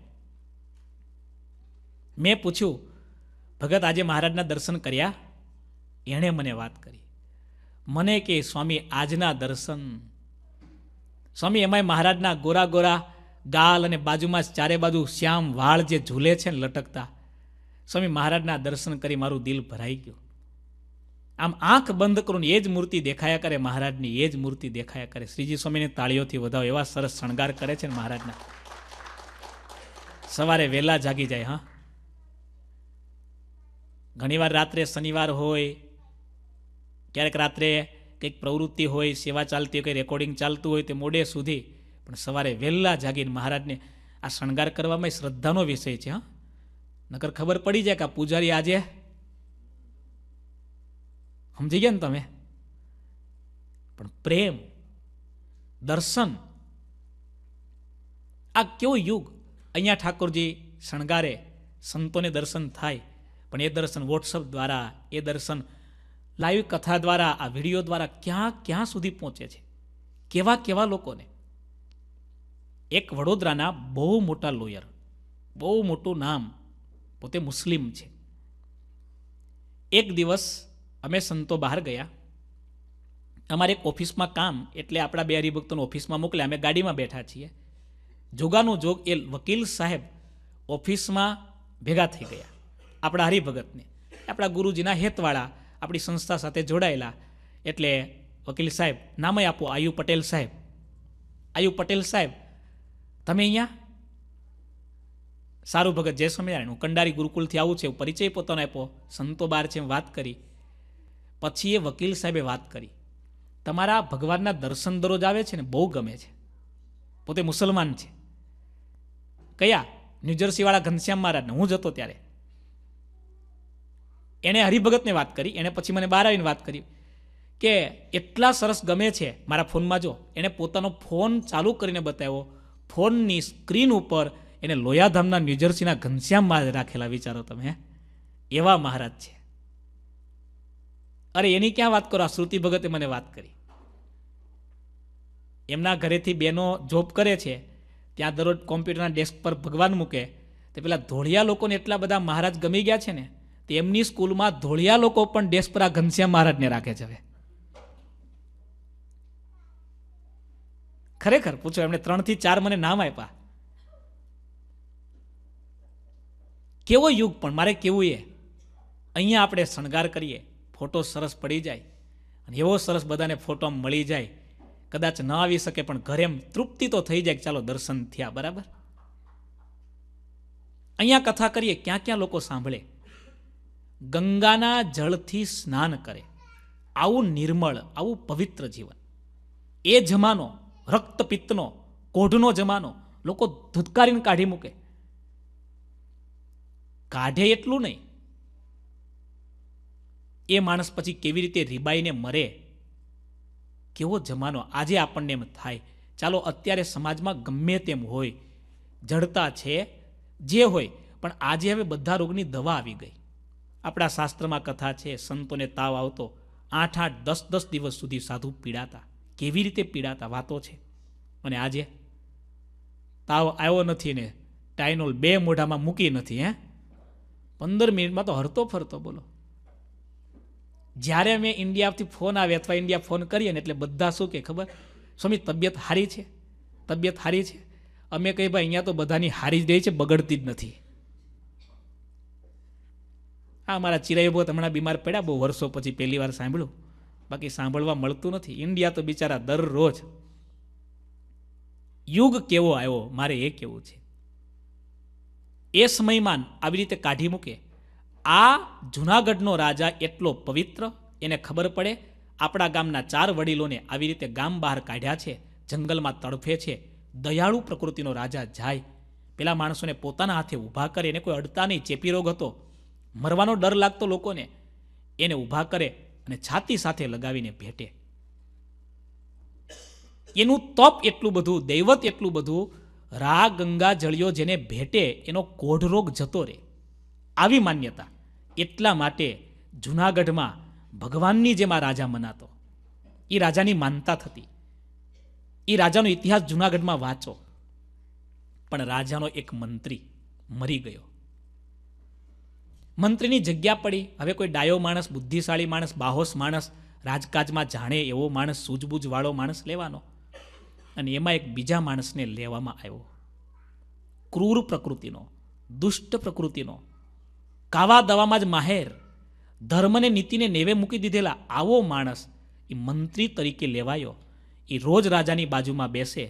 મેં પૂછ્યું ભગત આજે મહારાજના દર્શન કર્યા એણે મને વાત કરી મને કે સ્વામી આજના દર્શન સ્વામી એમાંય મહારાજના ગોરા ગોરા ગાલ અને બાજુમાં જ ચારે બાજુ શ્યામ વાળ જે ઝૂલે છે ને લટકતા સ્વામી મહારાજના દર્શન કરી મારું દિલ ભરાઈ ગયું આમ આંખ બંધ કરું એ જ મૂર્તિ દેખાયા કરે મહારાજની એ જ મૂર્તિ દેખાયા કરે શ્રીજી સ્વામીને તાળીઓથી વધાવો એવા સરસ શણગાર કરે છે ને મહારાજના સવારે વહેલા જાગી જાય હા ઘણીવાર રાત્રે શનિવાર હોય ક્યારેક રાત્રે કંઈક પ્રવૃત્તિ હોય સેવા ચાલતી હોય કંઈ રેકોર્ડિંગ ચાલતું હોય તે મોડે સુધી પણ સવારે વહેલા જાગીને મહારાજને આ શણગાર કરવામાં શ્રદ્ધાનો વિષય છે હા નકર ખબર પડી જાય કે આ પૂજારી આજે સમજી ગયા ને તમે પણ પ્રેમ દર્શન આ કેવો યુગ અહીંયા ઠાકોરજી શણગારે સંતોને દર્શન થાય પણ એ દર્શન વોટ્સઅપ દ્વારા એ દર્શન લાઈવ કથા દ્વારા આ વિડીયો દ્વારા ક્યાં ક્યાં સુધી પહોંચે છે કેવા કેવા લોકોને એક વડોદરાના બહુ મોટા લોયર બહુ મોટું નામ પોતે મુસ્લિમ છે એક દિવસ અમે સંતો બહાર ગયા અમારે એક ઓફિસમાં કામ એટલે આપણા બે હરિભક્તોને ઓફિસમાં મોકલ્યા અમે ગાડીમાં બેઠા છીએ જોગાનું જોગ એ વકીલ સાહેબ ઓફિસમાં ભેગા થઈ ગયા આપણા હરિભગતને આપણા ગુરુજીના હેતવાળા આપણી સંસ્થા સાથે જોડાયેલા એટલે વકીલ સાહેબ નામય આપો આયુ પટેલ સાહેબ આયુ પટેલ સાહેબ તમે અહીંયા સારું ભગત જય સ્વામિનારાયણ હું કંડારી ગુરુકુલથી આવું છે પરિચય પોતાનો આપ્યો સંતો બાર છે વાત કરી પછી એ વકીલ સાહેબે વાત કરી તમારા ભગવાનના દર્શન દરરોજ આવે છે ને બહુ ગમે છે પોતે મુસલમાન છે કયા ન્યૂજર્સીવાળા ઘનશ્યામ મહારાજને હું જતો ત્યારે એણે હરિભગતને વાત કરી એણે પછી મને બહાર આવીને વાત કરી કે એટલા સરસ ગમે છે મારા ફોનમાં જો એણે પોતાનો ફોન ચાલુ કરીને બતાવ્યો ફોનની સ્ક્રીન ઉપર એને લોયાધામના ન્યૂજર્સીના ઘનશ્યામ મહારાજ રાખેલા વિચારો તમે એવા મહારાજ છે અરે એની ક્યાં વાત કરો આ શ્રુતિ ભગતે મને વાત કરી એમના ઘરેથી બેનો જોબ કરે છે ત્યાં દરરોજ કોમ્પ્યુટરના ડેસ્ક પર ભગવાન મૂકે તે પેલા ધોળિયા લોકોને એટલા બધા મહારાજ ગમી ગયા છે ને તેમની સ્કૂલમાં ધોળિયા લોકો પણ ડેસપરા ઘનશ્યામ મહારાજને રાખે છે ખરેખર પૂછો એમણે ત્રણથી ચાર મને નામ આપ્યા કેવો યુગ પણ મારે કેવું એ અહીંયા આપણે શણગાર કરીએ ફોટો સરસ પડી જાય અને એવો સરસ બધાને ફોટો મળી જાય કદાચ ન આવી શકે પણ ઘરે એમ તૃપ્તિ તો થઈ જાય ચાલો દર્શન થયા બરાબર અહીંયા કથા કરીએ ક્યાં ક્યાં લોકો સાંભળે ગંગાના જળથી સ્નાન કરે આવું નિર્મળ આવું પવિત્ર જીવન એ જમાનો રક્તપિત્તનો કોઢનો જમાનો લોકો ધુતકારીને કાઢી મૂકે કાઢે એટલું નહીં એ માણસ પછી કેવી રીતે રીબાઈને મરે કેવો જમાનો આજે આપણને એમ થાય ચાલો અત્યારે સમાજમાં ગમે તેમ હોય જડતા છે જે હોય પણ આજે હવે બધા રોગની દવા આવી ગઈ આપણા શાસ્ત્રમાં કથા છે સંતોને તાવ આવતો આઠ આઠ દસ દસ દિવસ સુધી સાધુ પીડાતા કેવી રીતે પીડાતા વાતો છે અને આજે તાવ આવ્યો નથી ને ટાઇનોલ બે મોઢામાં મૂકી નથી હે પંદર મિનિટમાં તો હરતો ફરતો બોલો જ્યારે મેં ઇન્ડિયાથી ફોન આવે અથવા ઇન્ડિયા ફોન કરીએ ને એટલે બધા શું કે ખબર સ્વામી તબિયત હારી છે તબિયત હારી છે અમે કહીએ ભાઈ અહીંયા તો બધાની હારી જ દે છે બગડતી જ નથી આ મારા ચિરાયુભો હમણાં બીમાર પડ્યા બહુ વર્ષો પછી પહેલી વાર સાંભળ્યું બાકી સાંભળવા મળતું નથી ઇન્ડિયા તો બિચારા દરરોજ યુગ કેવો આવ્યો મારે એ કેવું છે એ સમયમાન આવી રીતે કાઢી મૂકે આ જૂનાગઢનો રાજા એટલો પવિત્ર એને ખબર પડે આપણા ગામના ચાર વડીલોને આવી રીતે ગામ બહાર કાઢ્યા છે જંગલમાં તડફે છે દયાળુ પ્રકૃતિનો રાજા જાય પેલા માણસોને પોતાના હાથે ઊભા કરે એને કોઈ અડતા નહીં ચેપી રોગ હતો મરવાનો ડર લાગતો લોકોને એને ઊભા કરે અને છાતી સાથે લગાવીને ભેટે એનું તપ એટલું બધું દૈવત એટલું બધું રા ગંગા જળિયો જેને ભેટે એનો કોઢરોગ જતો રહે આવી માન્યતા એટલા માટે જૂનાગઢમાં ભગવાનની જેમાં રાજા મનાતો એ રાજાની માનતા થતી એ રાજાનો ઇતિહાસ જૂનાગઢમાં વાંચો પણ રાજાનો એક મંત્રી મરી ગયો મંત્રીની જગ્યા પડી હવે કોઈ ડાયો માણસ બુદ્ધિશાળી માણસ બાહોશ માણસ રાજકાજમાં જાણે એવો માણસ સૂઝબૂઝવાળો માણસ લેવાનો અને એમાં એક બીજા માણસને લેવામાં આવ્યો ક્રૂર પ્રકૃતિનો દુષ્ટ પ્રકૃતિનો કાવા દવામાં જ માહેર ધર્મને નીતિને નેવે મૂકી દીધેલા આવો માણસ એ મંત્રી તરીકે લેવાયો એ રોજ રાજાની બાજુમાં બેસે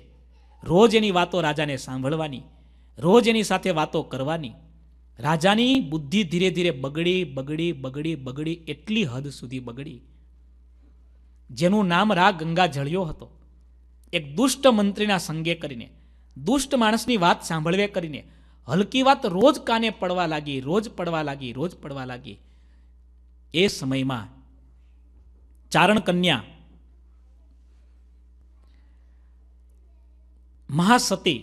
રોજ એની વાતો રાજાને સાંભળવાની રોજ એની સાથે વાતો કરવાની રાજાની બુદ્ધિ ધીરે ધીરે બગડી બગડી બગડી બગડી એટલી હદ સુધી બગડી જેનું નામ રા ગંગા જળ્યો હતો એક દુષ્ટ મંત્રીના સંગે કરીને દુષ્ટ માણસની વાત સાંભળવે કરીને હલકી વાત રોજ કાને પડવા લાગી રોજ પડવા લાગી રોજ પડવા લાગી એ સમયમાં ચારણ કન્યા મહાસતી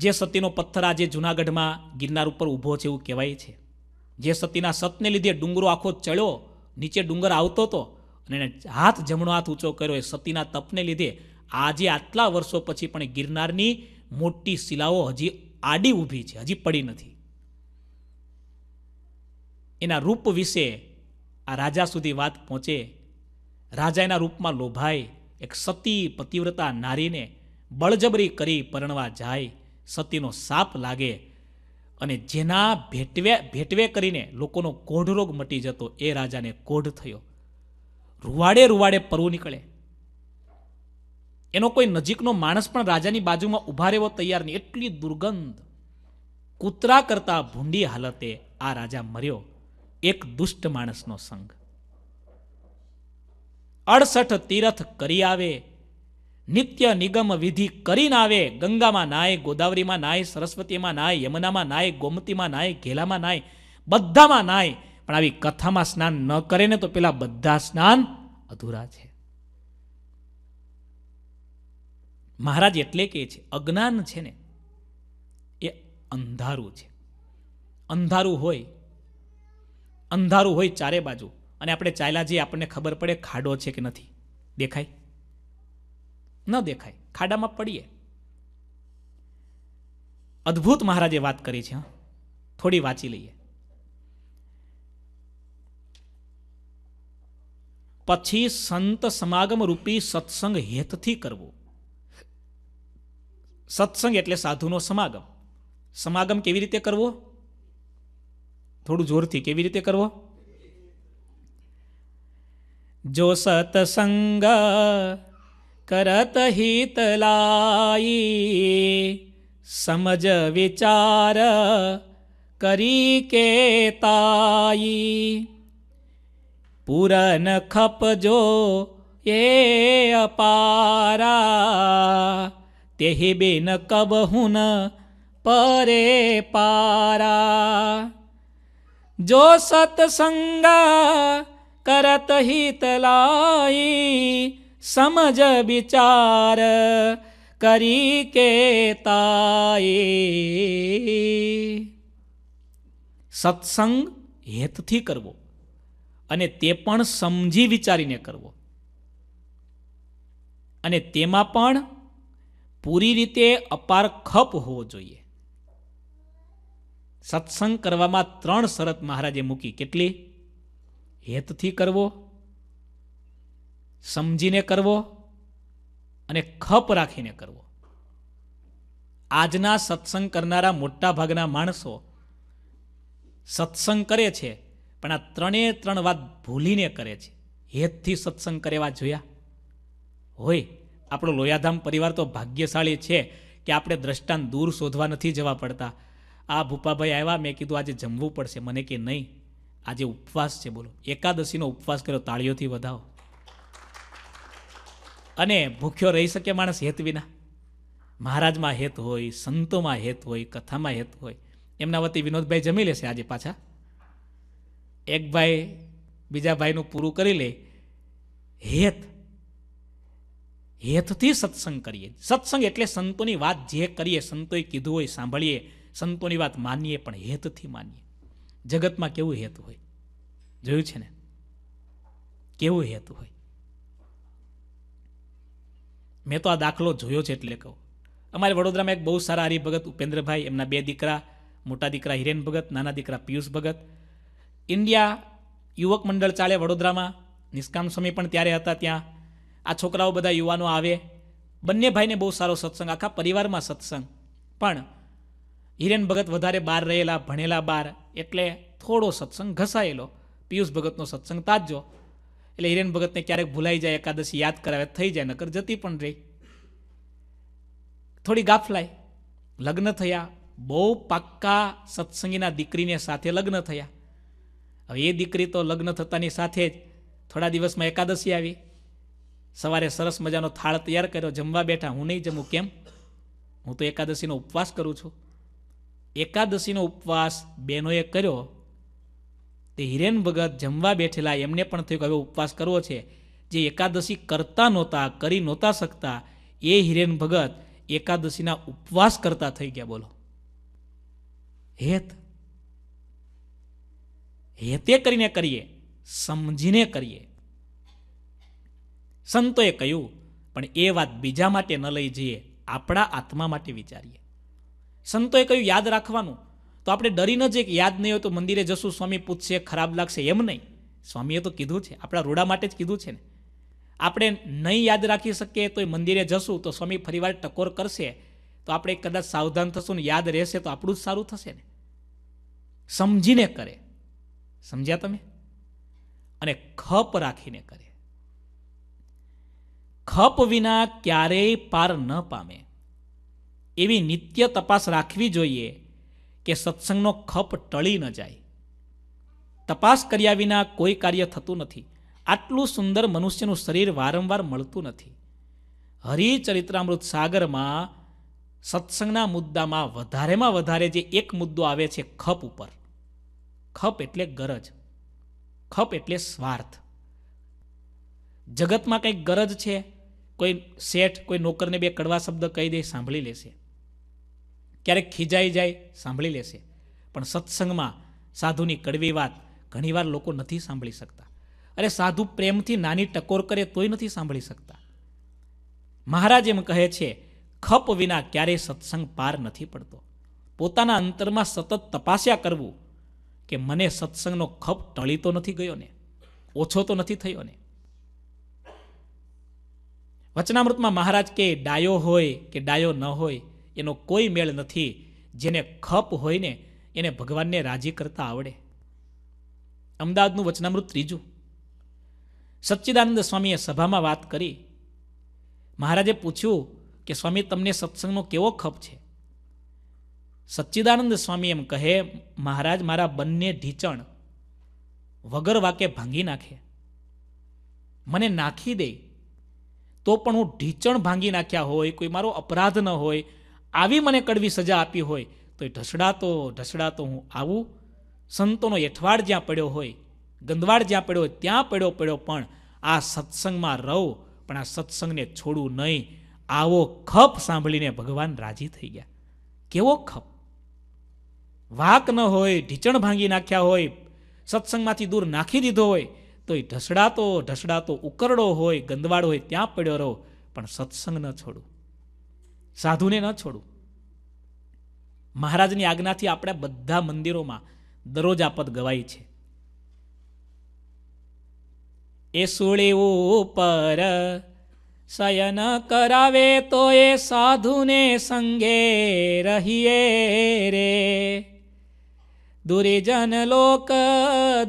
જે સતીનો પથ્થર આજે જૂનાગઢમાં ગિરનાર ઉપર ઊભો છે એવું કહેવાય છે જે સતીના સતને લીધે ડુંગરો આખો ચડ્યો નીચે ડુંગર આવતો હતો અને એને હાથ જમણો હાથ ઊંચો કર્યો એ સતીના તપને લીધે આજે આટલા વર્ષો પછી પણ ગિરનારની મોટી શિલાઓ હજી આડી ઊભી છે હજી પડી નથી એના રૂપ વિશે આ રાજા સુધી વાત પહોંચે રાજા એના રૂપમાં લોભાય એક સતી પતિવ્રતા નારીને બળજબરી કરી પરણવા જાય સતીનો સાપ લાગે અને જેના ભેટવે ભેટવે કરીને લોકોનો કોઢરોગ મટી જતો એ રાજાને કોઢ થયો રૂવાડે રૂવાડે પરવું નીકળે એનો કોઈ નજીકનો માણસ પણ રાજાની બાજુમાં ઊભા રહેવો તૈયાર નહીં એટલી દુર્ગંધ કૂતરા કરતા ભૂંડી હાલતે આ રાજા મર્યો એક દુષ્ટ માણસનો સંગ અડસઠ તીરથ કરી આવે નિત્ય નિગમ વિધિ કરીને આવે ગંગામાં નાય ગોદાવરીમાં નાય સરસ્વતીમાં નાય યમુનામાં નાય ગોમતીમાં નાય ઘેલામાં નાય બધામાં નાય પણ આવી કથામાં સ્નાન ન કરે ને તો પેલા બધા સ્નાન અધૂરા છે મહારાજ એટલે કે છે અજ્ઞાન છે ને એ અંધારું છે અંધારું હોય અંધારું હોય ચારે બાજુ અને આપણે ચાલ્યા જઈએ આપણને ખબર પડે ખાડો છે કે નથી દેખાય ન દેખાય ખાડામાં પડીએ અદ્ભુત મહારાજે વાત કરી છે થોડી વાંચી લઈએ પછી સંત સમાગમ રૂપી સત્સંગ હેતથી કરવો સત્સંગ એટલે સાધુનો સમાગમ સમાગમ કેવી રીતે કરવો થોડું જોરથી કેવી રીતે કરવો જો સત્સંગ करत हित तलाई समझ विचार करी के ताई पूरन खप जो ये अपारा तेहि बिन कब हुन परे पारा जो सतसंगा करत ही लाई સમજ વિચાર કરી કે તાએ સત્સંગ હેતથી કરવો અને તે પણ સમજી વિચારીને કરવો અને તેમાં પણ પૂરી રીતે અપાર ખપ હોવો જોઈએ સત્સંગ કરવામાં ત્રણ શરત મહારાજે મૂકી કેટલી હેતથી કરવો સમજીને કરવો અને ખપ રાખીને કરવો આજના સત્સંગ કરનારા મોટા ભાગના માણસો સત્સંગ કરે છે પણ આ ત્રણે ત્રણ વાત ભૂલીને કરે છે હેતથી સત્સંગ કરેવા જોયા હોય આપણો લોયાધામ પરિવાર તો ભાગ્યશાળી છે કે આપણે દ્રષ્ટાંત દૂર શોધવા નથી જવા પડતા આ ભૂપાભાઈ આવ્યા મેં કીધું આજે જમવું પડશે મને કે નહીં આજે ઉપવાસ છે બોલો એકાદશીનો ઉપવાસ કર્યો તાળીઓથી વધાવો અને ભૂખ્યો રહી શકે માણસ હેત વિના મહારાજમાં હેત હોય સંતોમાં હેત હોય કથામાં હેત હોય એમના વતી વિનોદભાઈ જમી લેશે આજે પાછા એક ભાઈ બીજા ભાઈનું પૂરું કરી લે હેત હેતથી સત્સંગ કરીએ સત્સંગ એટલે સંતોની વાત જે કરીએ સંતોએ કીધું હોય સાંભળીએ સંતોની વાત માનીએ પણ હેતથી માનીએ જગતમાં કેવું હેત હોય જોયું છે ને કેવું હેત હોય મેં તો આ દાખલો જોયો છે એટલે કહું અમારે વડોદરામાં એક બહુ સારા હરિભગત ઉપેન્દ્રભાઈ એમના બે દીકરા મોટા દીકરા હિરેન ભગત નાના દીકરા પિયુષ ભગત ઇન્ડિયા યુવક મંડળ ચાલે વડોદરામાં નિષ્કામ સ્વામી પણ ત્યારે હતા ત્યાં આ છોકરાઓ બધા યુવાનો આવે બંને ભાઈને બહુ સારો સત્સંગ આખા પરિવારમાં સત્સંગ પણ હિરેન ભગત વધારે બહાર રહેલા ભણેલા બાર એટલે થોડો સત્સંગ ઘસાયેલો પિયુષ ભગતનો સત્સંગ તાજો એટલે હિરેન ભગતને ક્યારેક ભૂલાઈ જાય એકાદશી યાદ કરાવે થઈ જાય નકર જતી પણ રહી થોડી ગાફલાય લગ્ન થયા બહુ પાક્કા સત્સંગીના દીકરીને સાથે લગ્ન થયા હવે એ દીકરી તો લગ્ન થતાની સાથે જ થોડા દિવસમાં એકાદશી આવી સવારે સરસ મજાનો થાળ તૈયાર કર્યો જમવા બેઠા હું નહીં જમું કેમ હું તો એકાદશીનો ઉપવાસ કરું છું એકાદશીનો ઉપવાસ બહેનોએ કર્યો તે હિરેન ભગત જમવા બેઠેલા એમને પણ થયું કે હવે ઉપવાસ કરવો છે જે એકાદશી કરતા નહોતા કરી નહોતા શકતા એ હિરેન ભગત એકાદશીના ઉપવાસ કરતા થઈ ગયા બોલો હેત હેતે કરીને કરીએ સમજીને કરીએ સંતોએ કહ્યું પણ એ વાત બીજા માટે ન લઈ જઈએ આપણા આત્મા માટે વિચારીએ સંતોએ કહ્યું યાદ રાખવાનું તો આપણે ડરીને જ એક યાદ નહીં હોય તો મંદિરે જશું સ્વામી પૂછશે ખરાબ લાગશે એમ નહીં સ્વામીએ તો કીધું છે આપણા રૂડા માટે જ કીધું છે ને આપણે નહીં યાદ રાખી શકીએ તો એ મંદિરે જશું તો સ્વામી ફરીવાર ટકોર કરશે તો આપણે કદાચ સાવધાન થશું ને યાદ રહેશે તો આપણું જ સારું થશે ને સમજીને કરે સમજ્યા તમે અને ખપ રાખીને કરે ખપ વિના ક્યારેય પાર ન પામે એવી નિત્ય તપાસ રાખવી જોઈએ કે સત્સંગનો ખપ ટળી ન જાય તપાસ કર્યા વિના કોઈ કાર્ય થતું નથી આટલું સુંદર મનુષ્યનું શરીર વારંવાર મળતું નથી હરિચરિત્રામૃત સાગરમાં સત્સંગના મુદ્દામાં વધારેમાં વધારે જે એક મુદ્દો આવે છે ખપ ઉપર ખપ એટલે ગરજ ખપ એટલે સ્વાર્થ જગતમાં કંઈક ગરજ છે કોઈ શેઠ કોઈ નોકરને બે કડવા શબ્દ કહી દે સાંભળી લેશે ક્યારેક ખીજાઈ જાય સાંભળી લેશે પણ સત્સંગમાં સાધુની કડવી વાત ઘણીવાર લોકો નથી સાંભળી શકતા અરે સાધુ પ્રેમથી નાની ટકોર કરે તોય નથી સાંભળી શકતા મહારાજ એમ કહે છે ખપ વિના ક્યારેય સત્સંગ પાર નથી પડતો પોતાના અંતરમાં સતત તપાસ્યા કરવું કે મને સત્સંગનો ખપ ટળી તો નથી ગયો ને ઓછો તો નથી થયો ને વચનામૃતમાં મહારાજ કે ડાયો હોય કે ડાયો ન હોય એનો કોઈ મેળ નથી જેને ખપ હોય ને એને ભગવાનને રાજી કરતા આવડે અમદાવાદનું વચનામૃત ત્રીજું સચ્ચિદાનંદ સ્વામીએ સભામાં વાત કરી મહારાજે પૂછ્યું કે સ્વામી તમને સત્સંગનો કેવો ખપ છે સચ્ચિદાનંદ સ્વામી એમ કહે મહારાજ મારા બંને ઢીચણ વગર વાકે ભાંગી નાખે મને નાખી દે તો પણ હું ઢીચણ ભાંગી નાખ્યા હોય કોઈ મારો અપરાધ ન હોય આવી મને કડવી સજા આપી હોય તો એ ઢસડાતો ઢસડાતો હું આવું સંતોનો એઠવાડ જ્યાં પડ્યો હોય ગંદવાડ જ્યાં પડ્યો હોય ત્યાં પડ્યો પડ્યો પણ આ સત્સંગમાં રહો પણ આ સત્સંગને છોડું નહીં આવો ખપ સાંભળીને ભગવાન રાજી થઈ ગયા કેવો ખપ વાક ન હોય ઢીચણ ભાંગી નાખ્યા હોય સત્સંગમાંથી દૂર નાખી દીધો હોય તો એ ઢસડાતો ઢસડાતો ઉકરડો હોય ગંદવાડ હોય ત્યાં પડ્યો રહો પણ સત્સંગ ન છોડું સાધુને ન છોડું મહારાજની આજ્ઞાથી આપણા બધા મંદિરોમાં દરરોજ આપદ ગવાય છે એ સુળે ઉપર શયન કરાવે તો એ સાધુને સંગે રહીએ રે દુરીજન લોક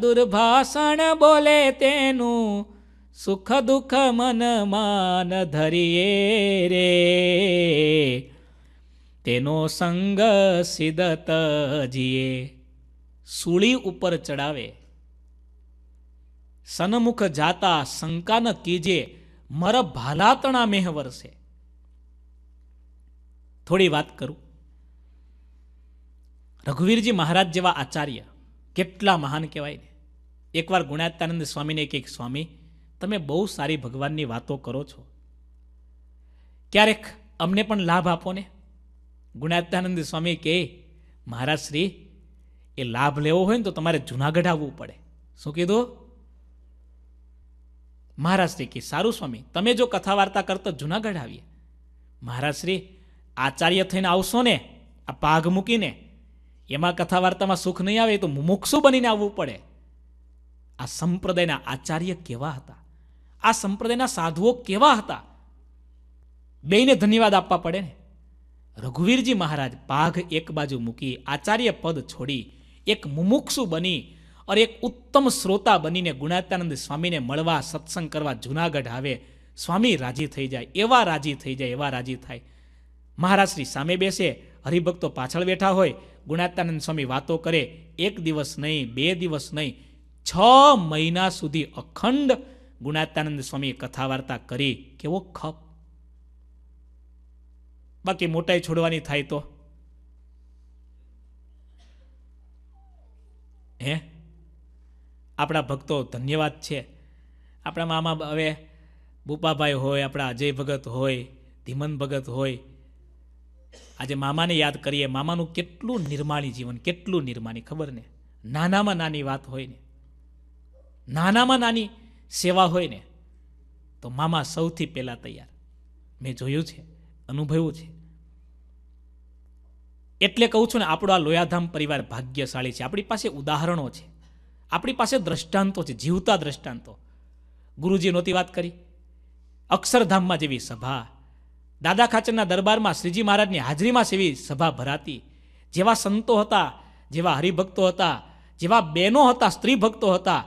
દુર્ભાષણ બોલે તેનું સુખ દુઃખ મન માન ધરીએ રે તેનો સંગ સિદત જીએ સૂળી ઉપર ચડાવે સનમુખ જાતા શંકા ન કીજે મર ભાલાતણા મેહ વરસે થોડી વાત કરું રઘુવીરજી મહારાજ જેવા આચાર્ય કેટલા મહાન કહેવાય ને એકવાર ગુણાત્યાનંદ સ્વામીને એક એક સ્વામી તમે બહુ સારી ભગવાનની વાતો કરો છો ક્યારેક અમને પણ લાભ આપો ને ગુણાત્યાનંદ સ્વામી કહે મહારાજ શ્રી એ લાભ લેવો હોય ને તો તમારે જુનાગઢ આવવું પડે શું કીધું મહારાજશ્રી કે સારું સ્વામી તમે જો કથા વાર્તા કરતા જુનાગઢ આવીએ મહારાજશ્રી આચાર્ય થઈને આવશો ને આ પાઘ મૂકીને એમાં કથા વાર્તામાં સુખ નહીં આવે તો મુમુક્ષુ બનીને આવવું પડે આ સંપ્રદાયના આચાર્ય કેવા હતા આ સંપ્રદાયના સાધુઓ કેવા હતા બેને ધન્યવાદ આપવા પડે ને રઘુવીરજી મહારાજ ભાગ એક બાજુ મૂકી આચાર્ય પદ છોડી એક મુમુક્ષુ બની અરે એક ઉત્તમ શ્રોતા બનીને ગુણાત્યાનંદ સ્વામીને મળવા સત્સંગ કરવા જુનાગઢ આવે સ્વામી રાજી થઈ જાય એવા રાજી થઈ જાય એવા રાજી થાય મહારાજ શ્રી સામે બેસે હરિભક્તો પાછળ બેઠા હોય ગુણાત્યાનંદ સ્વામી વાતો કરે એક દિવસ નહીં બે દિવસ નહીં છ મહિના સુધી અખંડ ગુણાતાનંદ સ્વામીએ કથા વાર્તા કરી કેવો ખપ બાકી મોટાઈ છોડવાની થાય તો હે આપણા ભક્તો ધન્યવાદ છે આપણા મામા હવે બુપાભાઈ હોય આપણા અજય ભગત હોય ધીમન ભગત હોય આજે મામાને યાદ કરીએ મામાનું કેટલું નિર્માણી જીવન કેટલું નિર્માણી ખબર ને નાનામાં નાની વાત હોય ને નાનામાં નાની સેવા હોય ને તો મામા સૌથી પહેલાં તૈયાર મેં જોયું છે અનુભવ્યું છે એટલે કહું છું ને આપણો આ લોયાધામ પરિવાર ભાગ્યશાળી છે આપણી પાસે ઉદાહરણો છે આપણી પાસે દ્રષ્ટાંતો છે જીવતા દ્રષ્ટાંતો ગુરુજી નહોતી વાત કરી અક્ષરધામમાં જેવી સભા દાદા ખાચરના દરબારમાં શ્રીજી મહારાજની હાજરીમાં જેવી સભા ભરાતી જેવા સંતો હતા જેવા હરિભક્તો હતા જેવા બહેનો હતા સ્ત્રી ભક્તો હતા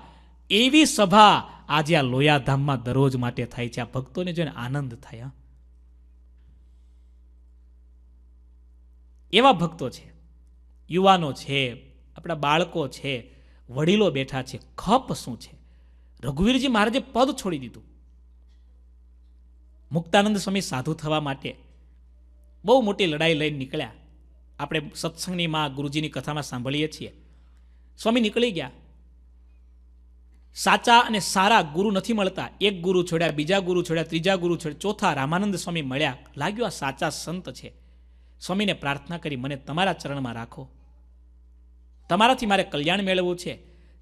એવી સભા આજે આ લોયાધામમાં દરરોજ માટે થાય છે આ ભક્તોને જોઈને આનંદ થાય એવા ભક્તો છે યુવાનો છે આપણા બાળકો છે વડીલો બેઠા છે ખપ શું છે રઘુવીરજી મહારાજે પદ છોડી દીધું મુક્તાનંદ સ્વામી સાધુ થવા માટે બહુ મોટી લડાઈ લઈને નીકળ્યા આપણે સત્સંગની માં ગુરુજીની કથામાં સાંભળીએ છીએ સ્વામી નીકળી ગયા સાચા અને સારા ગુરુ નથી મળતા એક ગુરુ છોડ્યા બીજા ગુરુ છોડ્યા ત્રીજા ગુરુ છોડ્યા ચોથા રામાનંદ સ્વામી મળ્યા લાગ્યું આ સાચા સંત છે સ્વામીને પ્રાર્થના કરી મને તમારા ચરણમાં રાખો તમારાથી મારે કલ્યાણ મેળવવું છે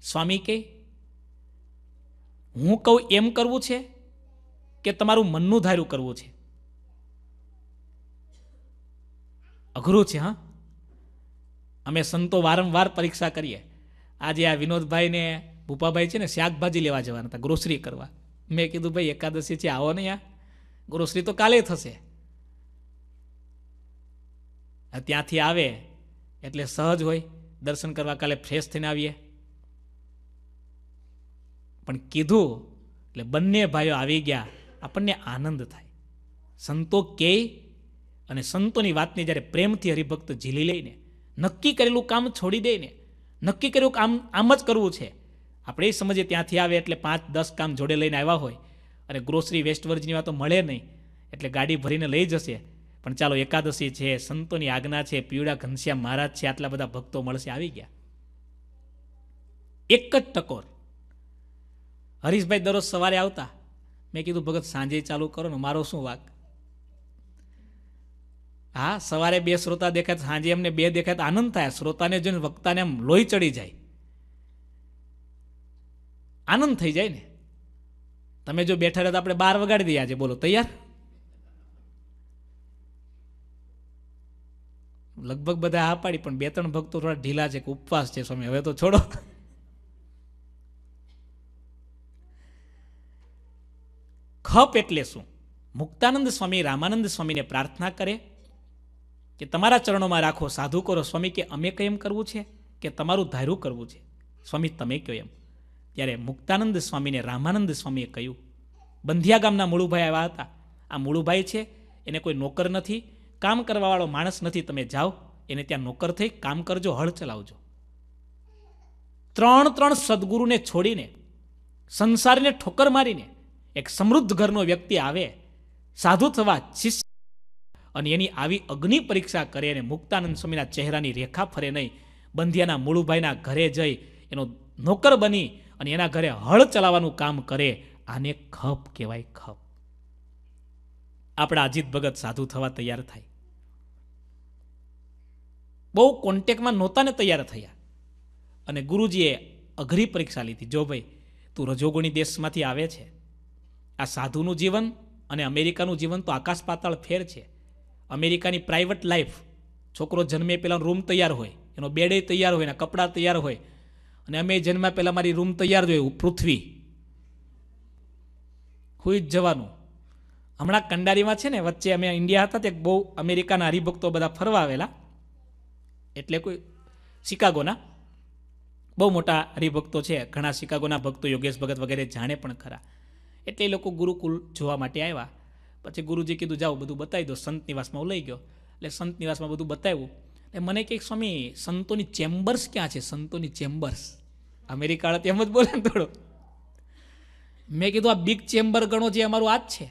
સ્વામી કે હું કહું એમ કરવું છે કે તમારું મનનું ધાર્યું કરવું છે અઘરું છે હા અમે સંતો વારંવાર પરીક્ષા કરીએ આજે આ વિનોદભાઈને ભૂપાભાઈ છે ને શાકભાજી લેવા જવાના હતા ગ્રોસરી કરવા મેં કીધું ભાઈ એકાદશી છે આવો નહીં આ ગ્રોસરી તો કાલે થશે ત્યાંથી આવે એટલે સહજ હોય દર્શન કરવા કાલે ફ્રેશ થઈને આવીએ પણ કીધું એટલે બંને ભાઈઓ આવી ગયા આપણને આનંદ થાય સંતો કે અને સંતોની વાતને જ્યારે પ્રેમથી હરિભક્ત ઝીલી લઈને નક્કી કરેલું કામ છોડી દે ને નક્કી કર્યું કામ આમ જ કરવું છે આપણે એ સમજીએ ત્યાંથી આવે એટલે પાંચ દસ કામ જોડે લઈને આવ્યા હોય અને ગ્રોસરી વેસ્ટ વર્જની તો મળે નહીં એટલે ગાડી ભરીને લઈ જશે પણ ચાલો એકાદશી છે સંતોની આજ્ઞા છે પીવડા ઘનશ્યામ મહારાજ છે આટલા બધા ભક્તો મળશે આવી ગયા એક જ ટકોર હરીશભાઈ દરરોજ સવારે આવતા મેં કીધું ભગત સાંજે ચાલુ કરો ને મારો શું વાક હા સવારે બે શ્રોતા દેખાય સાંજે એમને બે દેખાય આનંદ થાય શ્રોતાને જોઈને વક્તાને એમ લોહી ચડી જાય આનંદ થઈ જાય ને તમે જો બેઠા રહ્યા તો આપણે બાર વગાડી દઈએ આજે બોલો તૈયાર લગભગ બધા આ પાડી પણ બે ત્રણ ભક્તો થોડા ઢીલા છે કે ઉપવાસ છે સ્વામી હવે તો છોડો ખપ એટલે શું મુક્તાનંદ સ્વામી રામાનંદ સ્વામીને પ્રાર્થના કરે કે તમારા ચરણોમાં રાખો સાધુ કરો સ્વામી કે અમે કેમ કરવું છે કે તમારું ધાર્યું કરવું છે સ્વામી તમે કહો એમ ત્યારે મુક્તાનંદ સ્વામીને રામાનંદ સ્વામીએ કહ્યું બંધિયા ગામના મૂળુભાઈ આવ્યા હતા આ મૂળુભાઈ છે એને કોઈ નોકર નથી કામ કરવાવાળો માણસ નથી તમે જાઓ એને ત્યાં નોકર થઈ કામ કરજો હળ ચલાવજો ત્રણ ત્રણ સદગુરુને છોડીને સંસારને ઠોકર મારીને એક સમૃદ્ધ ઘરનો વ્યક્તિ આવે સાધુ થવા શિષ્ય અને એની આવી અગ્નિ પરીક્ષા કરે અને મુક્તાનંદ સ્વામીના ચહેરાની રેખા ફરે નહીં બંધિયાના મૂળુભાઈના ઘરે જઈ એનો નોકર બની અને એના ઘરે હળ ચલાવવાનું કામ કરે આને ખપ કહેવાય ખપ આપણા અજીત ભગત સાધુ થવા તૈયાર થાય બહુ કોન્ટેકમાં નહોતાને તૈયાર થયા અને ગુરુજીએ અઘરી પરીક્ષા લીધી જો ભાઈ તું રજોગુણી દેશમાંથી આવે છે આ સાધુનું જીવન અને અમેરિકાનું જીવન તો આકાશ પાતાળ ફેર છે અમેરિકાની પ્રાઇવેટ લાઈફ છોકરો જન્મે પહેલાં રૂમ તૈયાર હોય એનો બેડે તૈયાર હોય એના કપડાં તૈયાર હોય અને અમે જન્મ્યા પહેલાં મારી રૂમ તૈયાર જોયું પૃથ્વી હુઈ જ જવાનું હમણાં કંડારીમાં છે ને વચ્ચે અમે ઇન્ડિયા હતા તે બહુ અમેરિકાના હરિભક્તો બધા ફરવા આવેલા એટલે કોઈ શિકાગોના બહુ મોટા હરિભક્તો છે ઘણા શિકાગોના ભક્તો યોગેશ ભગત વગેરે જાણે પણ ખરા એટલે એ લોકો ગુરુકુલ જોવા માટે આવ્યા પછી ગુરુજી કીધું જાઓ બધું બતાવી દો સંત નિવાસમાં હું લઈ ગયો એટલે સંત નિવાસમાં બધું બતાવ્યું એટલે મને કંઈક સ્વામી સંતોની ચેમ્બર્સ ક્યાં છે સંતોની ચેમ્બર્સ અમેરિકાળા તેમ જ બોલે ને થોડો મેં કીધું આ બિગ ચેમ્બર ગણો જે અમારું આ જ છે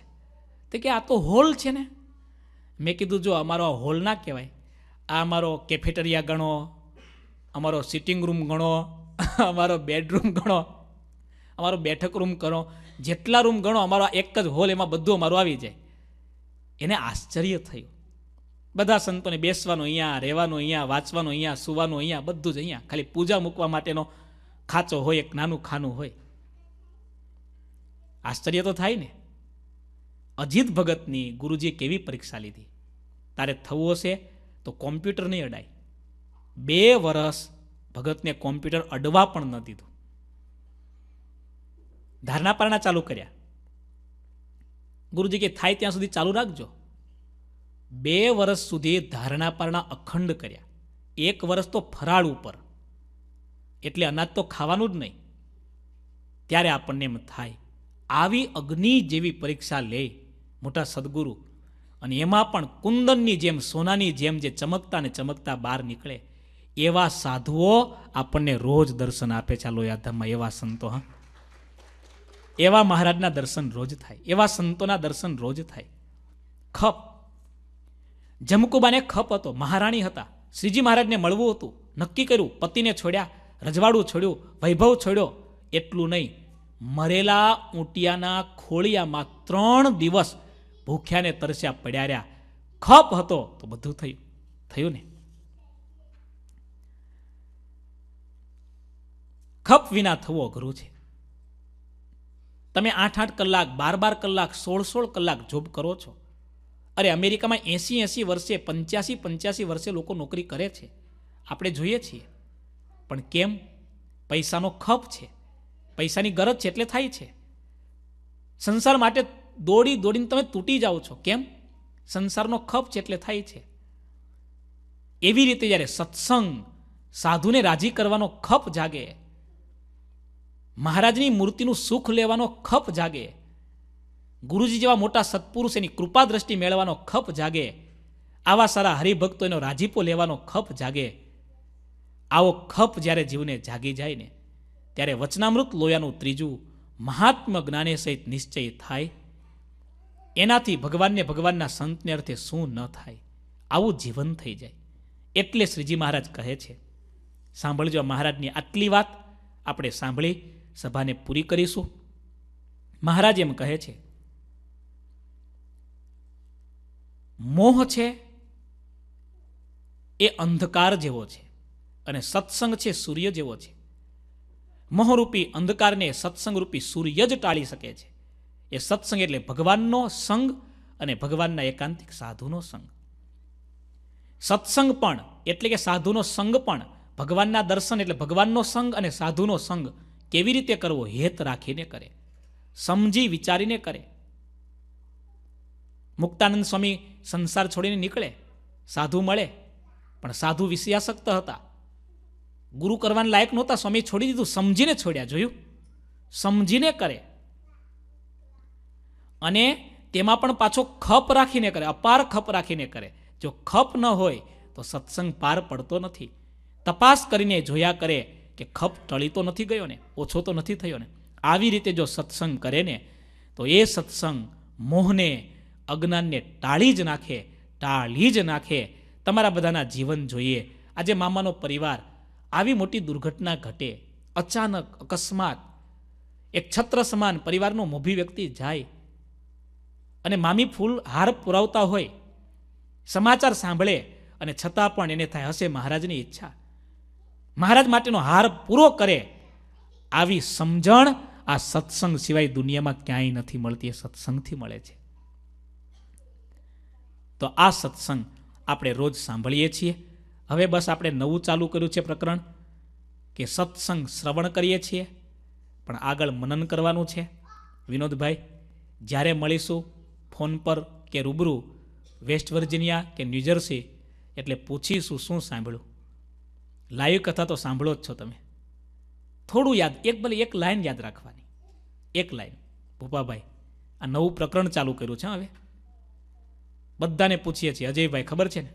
તે કે આ તો હોલ છે ને મેં કીધું જો અમારો આ હોલ ના કહેવાય આ અમારો કેફેટેરિયા ગણો અમારો સિટિંગ રૂમ ગણો અમારો બેડરૂમ ગણો અમારો બેઠક રૂમ ગણો જેટલા રૂમ ગણો અમારો એક જ હોલ એમાં બધું અમારું આવી જાય એને આશ્ચર્ય થયું બધા સંતોને બેસવાનું અહીંયા રહેવાનું અહીંયા વાંચવાનું અહીંયા સુવાનું અહીંયા બધું જ અહીંયા ખાલી પૂજા મૂકવા માટેનો ખાચો હોય એક નાનું ખાનું હોય આશ્ચર્ય તો થાય ને અજીત ભગતની ગુરુજીએ કેવી પરીક્ષા લીધી તારે થવું હશે તો કોમ્પ્યુટર નહીં અડાય બે વર્ષ ભગતને કોમ્પ્યુટર અડવા પણ ન દીધું ધારણા પારણા ચાલુ કર્યા ગુરુજી કે થાય ત્યાં સુધી ચાલુ રાખજો બે વર્ષ સુધી ધારણાપારણા અખંડ કર્યા એક વર્ષ તો ફરાળ ઉપર એટલે અનાજ તો ખાવાનું જ નહીં ત્યારે આપણને એમ થાય આવી અગ્નિ જેવી પરીક્ષા લે મોટા સદગુરુ અને એમાં પણ કુંદનની જેમ સોનાની જેમ જે ચમકતા ને ચમકતા બહાર નીકળે એવા સાધુઓ આપણને રોજ દર્શન આપે છે આ લોયાધામમાં એવા સંતો હા એવા મહારાજના દર્શન રોજ થાય એવા સંતોના દર્શન રોજ થાય ખપ જમકુબાને ખપ હતો મહારાણી હતા શ્રીજી મહારાજને મળવું હતું નક્કી કર્યું પતિને છોડ્યા રજવાડું છોડ્યું વૈભવ છોડ્યો એટલું નહીં મરેલા ઊંટિયાના ખોળિયામાં ત્રણ દિવસ ભૂખ્યાને તરસ્યા પડ્યા રહ્યા ખપ હતો તો બધું થયું થયું ને ખપ વિના થવું અઘરું છે તમે આઠ આઠ કલાક બાર બાર કલાક સોળ સોળ કલાક જોબ કરો છો અરે અમેરિકામાં એંસી એંસી વર્ષે પંચ્યાસી પંચ્યાસી વર્ષે લોકો નોકરી કરે છે આપણે જોઈએ છીએ પણ કેમ પૈસાનો ખપ છે પૈસાની ગરજ છે એટલે થાય છે સંસાર માટે દોડી દોડીને તમે તૂટી જાઓ છો કેમ સંસારનો ખપ છે એટલે થાય છે એવી રીતે જ્યારે સત્સંગ સાધુને રાજી કરવાનો ખપ જાગે મહારાજની મૂર્તિનું સુખ લેવાનો ખપ જાગે ગુરુજી જેવા મોટા સત્પુરુષ એની કૃપા દ્રષ્ટિ મેળવવાનો ખપ જાગે આવા સારા હરિભક્તો એનો રાજીપો લેવાનો ખપ જાગે આવો ખપ જ્યારે જીવને જાગી જાય ને ત્યારે વચનામૃત લોયાનું ત્રીજું મહાત્મ જ્ઞાને સહિત નિશ્ચય થાય એનાથી ભગવાનને ભગવાનના સંતને અર્થે શું ન થાય આવું જીવન થઈ જાય એટલે શ્રીજી મહારાજ કહે છે સાંભળજો મહારાજની આટલી વાત આપણે સાંભળી સભાને પૂરી કરીશું મહારાજ એમ કહે છે મોહ છે એ અંધકાર જેવો છે અને સત્સંગ છે સૂર્ય જેવો છે મોહરૂપી અંધકારને સત્સંગ રૂપી સૂર્ય જ ટાળી શકે છે એ સત્સંગ એટલે ભગવાનનો સંગ અને ભગવાનના એકાંતિક સાધુનો સંગ સત્સંગ પણ એટલે કે સાધુનો સંગ પણ ભગવાનના દર્શન એટલે ભગવાનનો સંગ અને સાધુનો સંગ કેવી રીતે કરવો હેત રાખીને કરે સમજી વિચારીને કરે મુક્તાનંદ સ્વામી સંસાર છોડીને નીકળે સાધુ મળે પણ સાધુ વિષયાસક્ત હતા ગુરુ કરવાને લાયક નહોતા સ્વામી છોડી દીધું સમજીને છોડ્યા જોયું સમજીને કરે અને તેમાં પણ પાછો ખપ રાખીને કરે અપાર ખપ રાખીને કરે જો ખપ ન હોય તો સત્સંગ પાર પડતો નથી તપાસ કરીને જોયા કરે કે ખપ ટળી તો નથી ગયો ને ઓછો તો નથી થયો ને આવી રીતે જો સત્સંગ કરે ને તો એ સત્સંગ મોહને અજ્ઞાનને ટાળી જ નાખે ટાળી જ નાખે તમારા બધાના જીવન જોઈએ આજે મામાનો પરિવાર આવી મોટી દુર્ઘટના ઘટે અચાનક અકસ્માત એક છત્ર સમાન પરિવારનો મોભી વ્યક્તિ જાય અને મામી ફૂલ હાર પુરાવતા હોય સમાચાર સાંભળે અને છતાં પણ એને થાય હશે મહારાજની ઈચ્છા મહારાજ માટેનો હાર પૂરો કરે આવી સમજણ આ સત્સંગ સિવાય દુનિયામાં ક્યાંય નથી મળતી એ સત્સંગથી મળે છે તો આ સત્સંગ આપણે રોજ સાંભળીએ છીએ હવે બસ આપણે નવું ચાલુ કર્યું છે પ્રકરણ કે સત્સંગ શ્રવણ કરીએ છીએ પણ આગળ મનન કરવાનું છે વિનોદભાઈ જ્યારે મળીશું ફોન પર કે રૂબરૂ વેસ્ટ વર્જિનિયા કે ન્યૂજર્સી એટલે પૂછીશું શું સાંભળ્યું લાઈવ કથા તો સાંભળો જ છો તમે થોડું યાદ એક ભલે એક લાઈન યાદ રાખવાની એક લાઈન ભૂપાભાઈ આ નવું પ્રકરણ ચાલુ કર્યું છે હવે બધાને પૂછીએ છીએ અજયભાઈ ખબર છે ને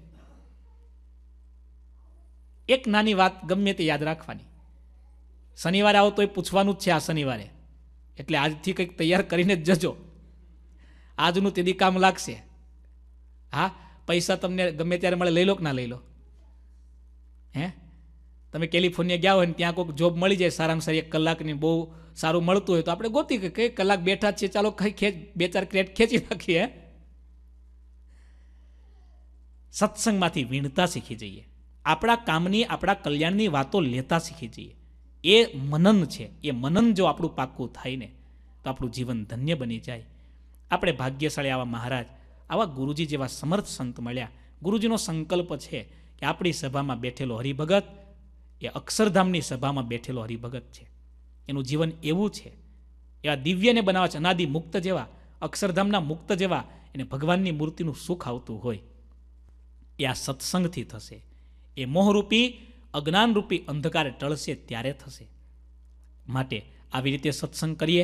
એક નાની વાત ગમે તે યાદ રાખવાની શનિવારે આવો તો એ પૂછવાનું જ છે આ શનિવારે એટલે આજથી કંઈક તૈયાર કરીને જ જજો આજનું તેદી કામ લાગશે હા પૈસા તમને ગમે ત્યારે મળે લઈ લો કે ના લઈ લો હે તમે કેલિફોર્નિયા ગયા હોય ને ત્યાં કોઈક જોબ મળી જાય સારામાં સારી એક કલાકની બહુ સારું મળતું હોય તો આપણે ગોતી કે કઈ કલાક બેઠા છીએ ચાલો કંઈ ખેંચ બે ચાર ક્રેટ ખેંચી નાખીએ સત્સંગમાંથી વીણતા શીખી જઈએ આપણા કામની આપણા કલ્યાણની વાતો લેતા શીખી જઈએ એ મનન છે એ મનન જો આપણું પાક્કું થાય ને તો આપણું જીવન ધન્ય બની જાય આપણે ભાગ્યશાળી આવા મહારાજ આવા ગુરુજી જેવા સમર્થ સંત મળ્યા ગુરુજીનો સંકલ્પ છે કે આપણી સભામાં બેઠેલો હરિભગત એ અક્ષરધામની સભામાં બેઠેલો હરિભગત છે એનું જીવન એવું છે એવા દિવ્યને બનાવવા છે અનાદિ મુક્ત જેવા અક્ષરધામના મુક્ત જેવા એને ભગવાનની મૂર્તિનું સુખ આવતું હોય એ આ સત્સંગથી થશે એ મોહરૂપી અજ્ઞાનરૂપી અંધકારે ટળશે ત્યારે થશે માટે આવી રીતે સત્સંગ કરીએ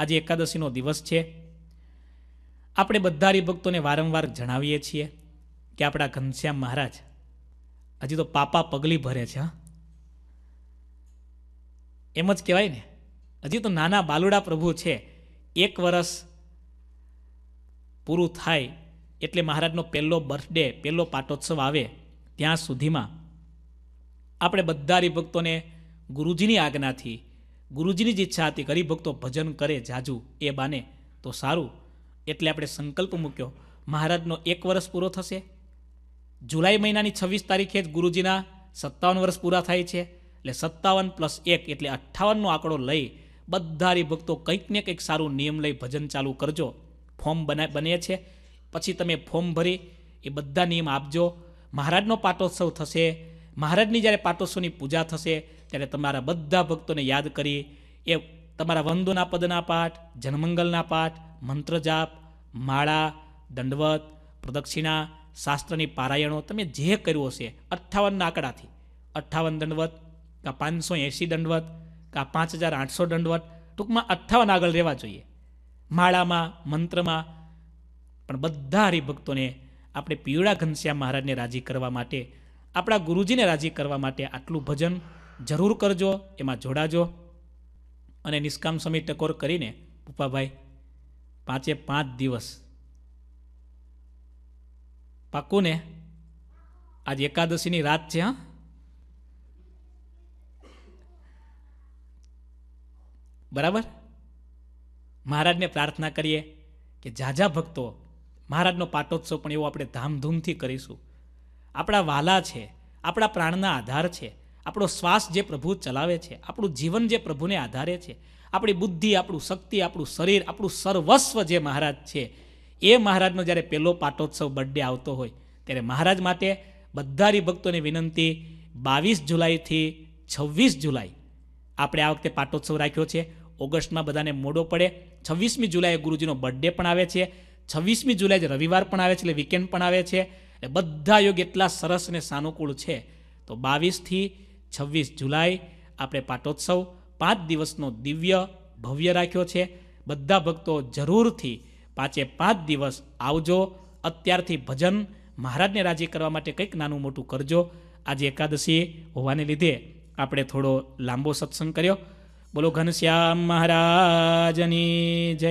આજે એકાદશીનો દિવસ છે આપણે બધા હરિભક્તોને વારંવાર જણાવીએ છીએ કે આપણા ઘનશ્યામ મહારાજ હજી તો પાપા પગલી ભરે છે હા એમ જ કહેવાય ને હજી તો નાના બાલુડા પ્રભુ છે એક વર્ષ પૂરું થાય એટલે મહારાજનો પહેલો બર્થડે પહેલો પાટોત્સવ આવે ત્યાં સુધીમાં આપણે બધા હરિભક્તોને ગુરુજીની આજ્ઞાથી ગુરુજીની જ ઈચ્છા હતી હરિભક્તો ભજન કરે જાજુ એ બાને તો સારું એટલે આપણે સંકલ્પ મૂક્યો મહારાજનો એક વર્ષ પૂરો થશે જુલાઈ મહિનાની છવ્વીસ તારીખે જ ગુરુજીના સત્તાવન વર્ષ પૂરા થાય છે એટલે સત્તાવન પ્લસ એક એટલે અઠ્ઠાવનનો આંકડો લઈ બધા હરિભક્તો કંઈક ને કંઈક સારું નિયમ લઈ ભજન ચાલુ કરજો ફોર્મ બના બને છે પછી તમે ફોર્મ ભરી એ બધા નિયમ આપજો મહારાજનો પાટોત્સવ થશે મહારાજની જ્યારે પાટોત્સવની પૂજા થશે ત્યારે તમારા બધા ભક્તોને યાદ કરી એ તમારા વંદોના પદના પાઠ જનમંગલના પાઠ મંત્ર જાપ માળા દંડવત પ્રદક્ષિણા શાસ્ત્રની પારાયણો તમે જે કર્યું હશે અઠ્ઠાવનના આંકડાથી અઠ્ઠાવન દંડવત કાં પાંચસો એંશી દંડવત કાં પાંચ હજાર આઠસો દંડવત ટૂંકમાં અઠ્ઠાવન આગળ રહેવા જોઈએ માળામાં મંત્રમાં પણ બધા હરિભક્તોને આપણે પીવડા ઘનશ્યામ મહારાજને રાજી કરવા માટે આપણા ગુરુજીને રાજી કરવા માટે આટલું ભજન જરૂર કરજો એમાં જોડાજો અને નિષ્કામ સ્વામી ટકોર કરીને પુપાભાઈ પાંચે પાંચ દિવસ પાકુને આજ એકાદશીની રાત છે હા બરાબર મહારાજને પ્રાર્થના કરીએ કે જાજા ભક્તો મહારાજનો પાટોત્સવ પણ એવો આપણે ધામધૂમથી કરીશું આપણા વાલા છે આપણા પ્રાણના આધાર છે આપણો શ્વાસ જે પ્રભુ ચલાવે છે આપણું જીવન જે પ્રભુને આધારે છે આપણી બુદ્ધિ આપણું શક્તિ આપણું શરીર આપણું સર્વસ્વ જે મહારાજ છે એ મહારાજનો જ્યારે પહેલો પાટોત્સવ બર્થડે આવતો હોય ત્યારે મહારાજ માટે બધા ભક્તોની વિનંતી બાવીસ જુલાઈથી છવ્વીસ જુલાઈ આપણે આ વખતે પાટોત્સવ રાખ્યો છે ઓગસ્ટમાં બધાને મોડો પડે છવ્વીસમી જુલાઈએ ગુરુજીનો બર્થડે પણ આવે છે છવ્વીસમી જુલાઈ જ રવિવાર પણ આવે છે એટલે વીકેન્ડ પણ આવે છે એટલે બધા યોગ એટલા સરસ અને સાનુકૂળ છે તો બાવીસથી છવ્વીસ જુલાઈ આપણે પાટોત્સવ પાંચ દિવસનો દિવ્ય ભવ્ય રાખ્યો છે બધા ભક્તો જરૂરથી પાંચે પાંચ દિવસ આવજો અત્યારથી ભજન મહારાજને રાજી કરવા માટે કંઈક નાનું મોટું કરજો આજે એકાદશી હોવાને લીધે આપણે થોડો લાંબો સત્સંગ કર્યો બોલો ઘનશ્યામ મહારાજની જય